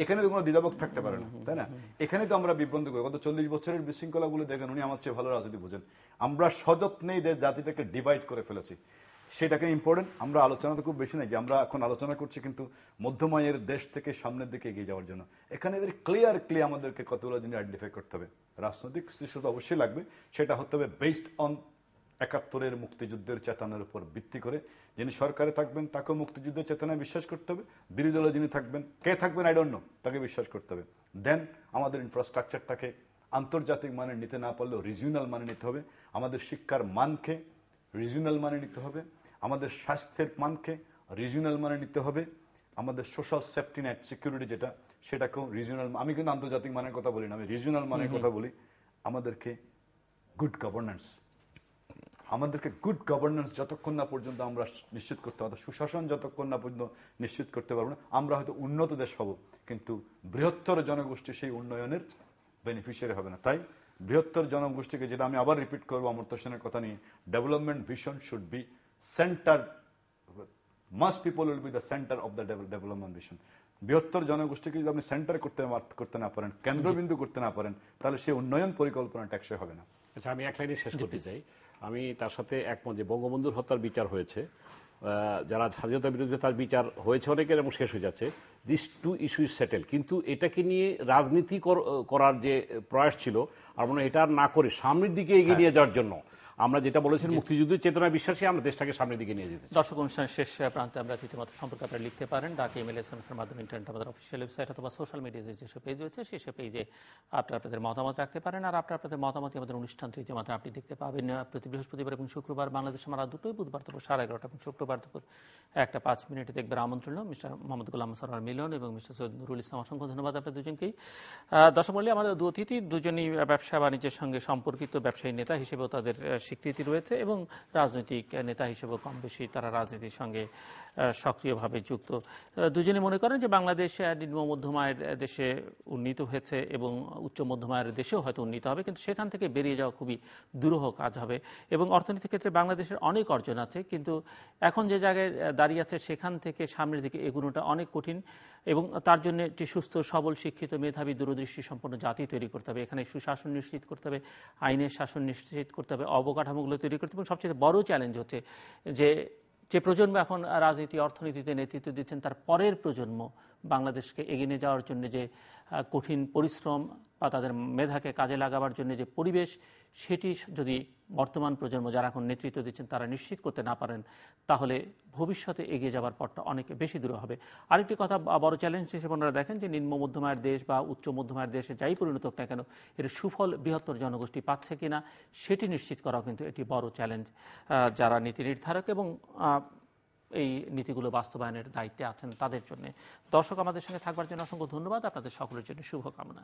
এখানে তো কোনো থাকতে পারে না তাই না এখানে তো আমরা বিভ্রান্ত করি গত চল্লিশ বছরের বিশৃঙ্খলাগুলো দেখেন উনি আমার চেয়ে ভালো রাজনীতি বোঝেন আমরা সযত্নে জাতিটাকে ডিভাইড করে ফেলেছি সেটাকে ইম্পর্টেন্ট আমরা আলোচনা তো খুব বেশি নাই যে আমরা এখন আলোচনা করছি কিন্তু মধ্যমায়ের দেশ থেকে সামনের দিকে এগিয়ে যাওয়ার জন্য এখানে এদের ক্লিয়ার ক্লিয়ার আমাদেরকে কতগুলো জিনিস আইডেন্টিফাই করতে হবে রাজনৈতিক সৃষ্টতা অবশ্যই লাগবে সেটা হতে হবে বেসড অন একাত্তরের মুক্তিযুদ্ধের চেতনার উপর ভিত্তি করে যিনি সরকারে থাকবেন তাকেও মুক্তিযুদ্ধের চেতনায় বিশ্বাস করতে হবে বিরোধী দলে যিনি থাকবেন কে থাকবেন আই ডোন্ট নো তাকে বিশ্বাস করতে হবে দেন আমাদের ইনফ্রাস্ট্রাকচারটাকে আন্তর্জাতিক মানে নিতে না পারলেও রিজিওনাল মানে নিতে হবে আমাদের শিক্ষার মানকে রিজিওনাল মানে নিতে হবে আমাদের স্বাস্থ্যের মানকে রিজিওনাল মানে নিতে হবে আমাদের সোশ্যাল সেফটি নেট সিকিউরিটি যেটা সেটাকেও রিজিওনাল আমি কিন্তু আন্তর্জাতিক মানের কথা বলি না আমি রিজিওনাল মানের কথা বলি আমাদেরকে গুড গভর্নেন্স আমাদেরকে গুড গভর্নেন্স যতক্ষণ না পর্যন্ত আমরা নিশ্চিত করতে পারবো সুশাসন যতক্ষণ না পর্যন্ত নিশ্চিত করতে পারবো না আমরা হয়তো উন্নত দেশ হব কিন্তু বৃহত্তর জনগোষ্ঠী সেই উন্নয়নের বেনিফিশিয়ারি হবে না তাই বৃহত্তর জনগোষ্ঠীকে যেটা আমি আবার রিপিট করবো অমর্ত সেনের কথা নিয়ে development vision should be centre mass people will be the centre of the development mission বৃহত্তর জনগোষ্ঠীকে যদি আপনি সেন্টার করতে করতে না পারেন কেন্দ্রবিন্দু করতে না পারেন তাহলে সেই উন্নয়ন পরিকল্পনা ট্যাক্সে হবে না আচ্ছা আমি এক লাইনে শেষ করতে চাই আমি তার সাথে একমত যে বঙ্গবন্ধুর হত্যার বিচার হয়েছে যারা স্বাধীনতা বিরুদ্ধে তার বিচার হয়েছে অনেকের এবং শেষ হয়ে যাচ্ছে this two issue is settle কিন্তু এটাকে নিয়ে রাজনীতি করার যে প্রয়াস ছিল আর মনে এটা না করে সামনের দিকে এগিয়ে হ্যাঁ। নিয়ে যাওয়ার জন্য আমরা যেটা বলেছেন মুক্তিযুদ্ধের চেতনা বিশ্বাসী আমরা দেশটাকে সামনের দিকে নিয়ে যেতে দর্শক অনুষ্ঠান শেষ প্রান্তে আমরা রীতিমতো সম্পর্কে আপনারা লিখতে পারেন ডাক ইমেল এস এম এর মাধ্যমে ইন্টারনেট আমাদের অফিসিয়াল ওয়েবসাইট অথবা সোশ্যাল মিডিয়াতে যেসব পেজ রয়েছে সেসব পেজে আপনারা আপনাদের মতামত রাখতে পারেন আর আপনারা আপনাদের মতামত আমাদের অনুষ্ঠান যে মাত্রা আপনি দেখতে পাবেন প্রতি বৃহস্পতিবার এবং শুক্রবার বাংলাদেশ আমরা দুটোই বুধবার দুপুর সাড়ে এগারোটা এবং শুক্রবার দুপুর একটা পাঁচ মিনিটে দেখবেন আমন্ত্রণ মিস্টার মোহাম্মদ গোলাম সরার মিলন এবং মিস্টার সৈয়দ নুরুল ইসলাম অসংখ্য ধন্যবাদ আপনার দুজনকেই দর্শক আমাদের দু অতিথি দুজনই ব্যবসা বাণিজ্যের সঙ্গে সম্পর্কিত ব্যবসায়ী নেতা হিসেবেও তাদের স্বীকৃতি রয়েছে এবং রাজনৈতিক নেতা হিসেবে কম বেশি তারা রাজনীতির সঙ্গে সক্রিয়ভাবে যুক্ত দুজনে মনে করেন যে বাংলাদেশ নিম্ন মধ্যম আয়ের দেশে উন্নীত হয়েছে এবং উচ্চ মধ্যম আয়ের দেশেও হয়তো উন্নীত হবে কিন্তু সেখান থেকে বেরিয়ে যাওয়া খুবই দুরূহ কাজ হবে এবং অর্থনীতির ক্ষেত্রে বাংলাদেশের অনেক অর্জন আছে কিন্তু এখন যে জায়গায় দাঁড়িয়ে আছে সেখান থেকে সামনের দিকে এগুনোটা অনেক কঠিন এবং তার জন্য একটি সুস্থ সবল শিক্ষিত মেধাবী দূরদৃষ্টি সম্পন্ন জাতি তৈরি করতে হবে এখানে সুশাসন নিশ্চিত করতে হবে আইনের শাসন নিশ্চিত করতে হবে অবকাঠামোগুলো তৈরি করতে হবে এবং সবচেয়ে বড় চ্যালেঞ্জ হচ্ছে যে যে প্রজন্ম এখন রাজনীতি অর্থনীতিতে নেতৃত্ব দিচ্ছেন তার পরের প্রজন্ম বাংলাদেশকে এগিয়ে নিয়ে যাওয়ার জন্য যে কঠিন পরিশ্রম বা তাদের মেধাকে কাজে লাগাবার জন্য যে পরিবেশ সেটি যদি বর্তমান প্রজন্ম যারা এখন নেতৃত্ব দিচ্ছেন তারা নিশ্চিত করতে না পারেন তাহলে ভবিষ্যতে এগিয়ে যাওয়ার পরটা অনেক বেশি দূরে হবে আরেকটি কথা বড় চ্যালেঞ্জ হিসেবে আপনারা দেখেন যে নিম্ন মধ্যমায়ের দেশ বা উচ্চ মধ্যমায়ের দেশে যাই পরিণত হোক না কেন এর সুফল বৃহত্তর জনগোষ্ঠী পাচ্ছে কিনা সেটি নিশ্চিত করাও কিন্তু এটি বড় চ্যালেঞ্জ যারা নীতি নির্ধারক এবং এই নীতিগুলো বাস্তবায়নের দায়িত্বে আছেন তাদের জন্য দর্শক আমাদের সঙ্গে থাকবার জন্য অসংখ্য ধন্যবাদ আপনাদের সকলের জন্য শুভকামনা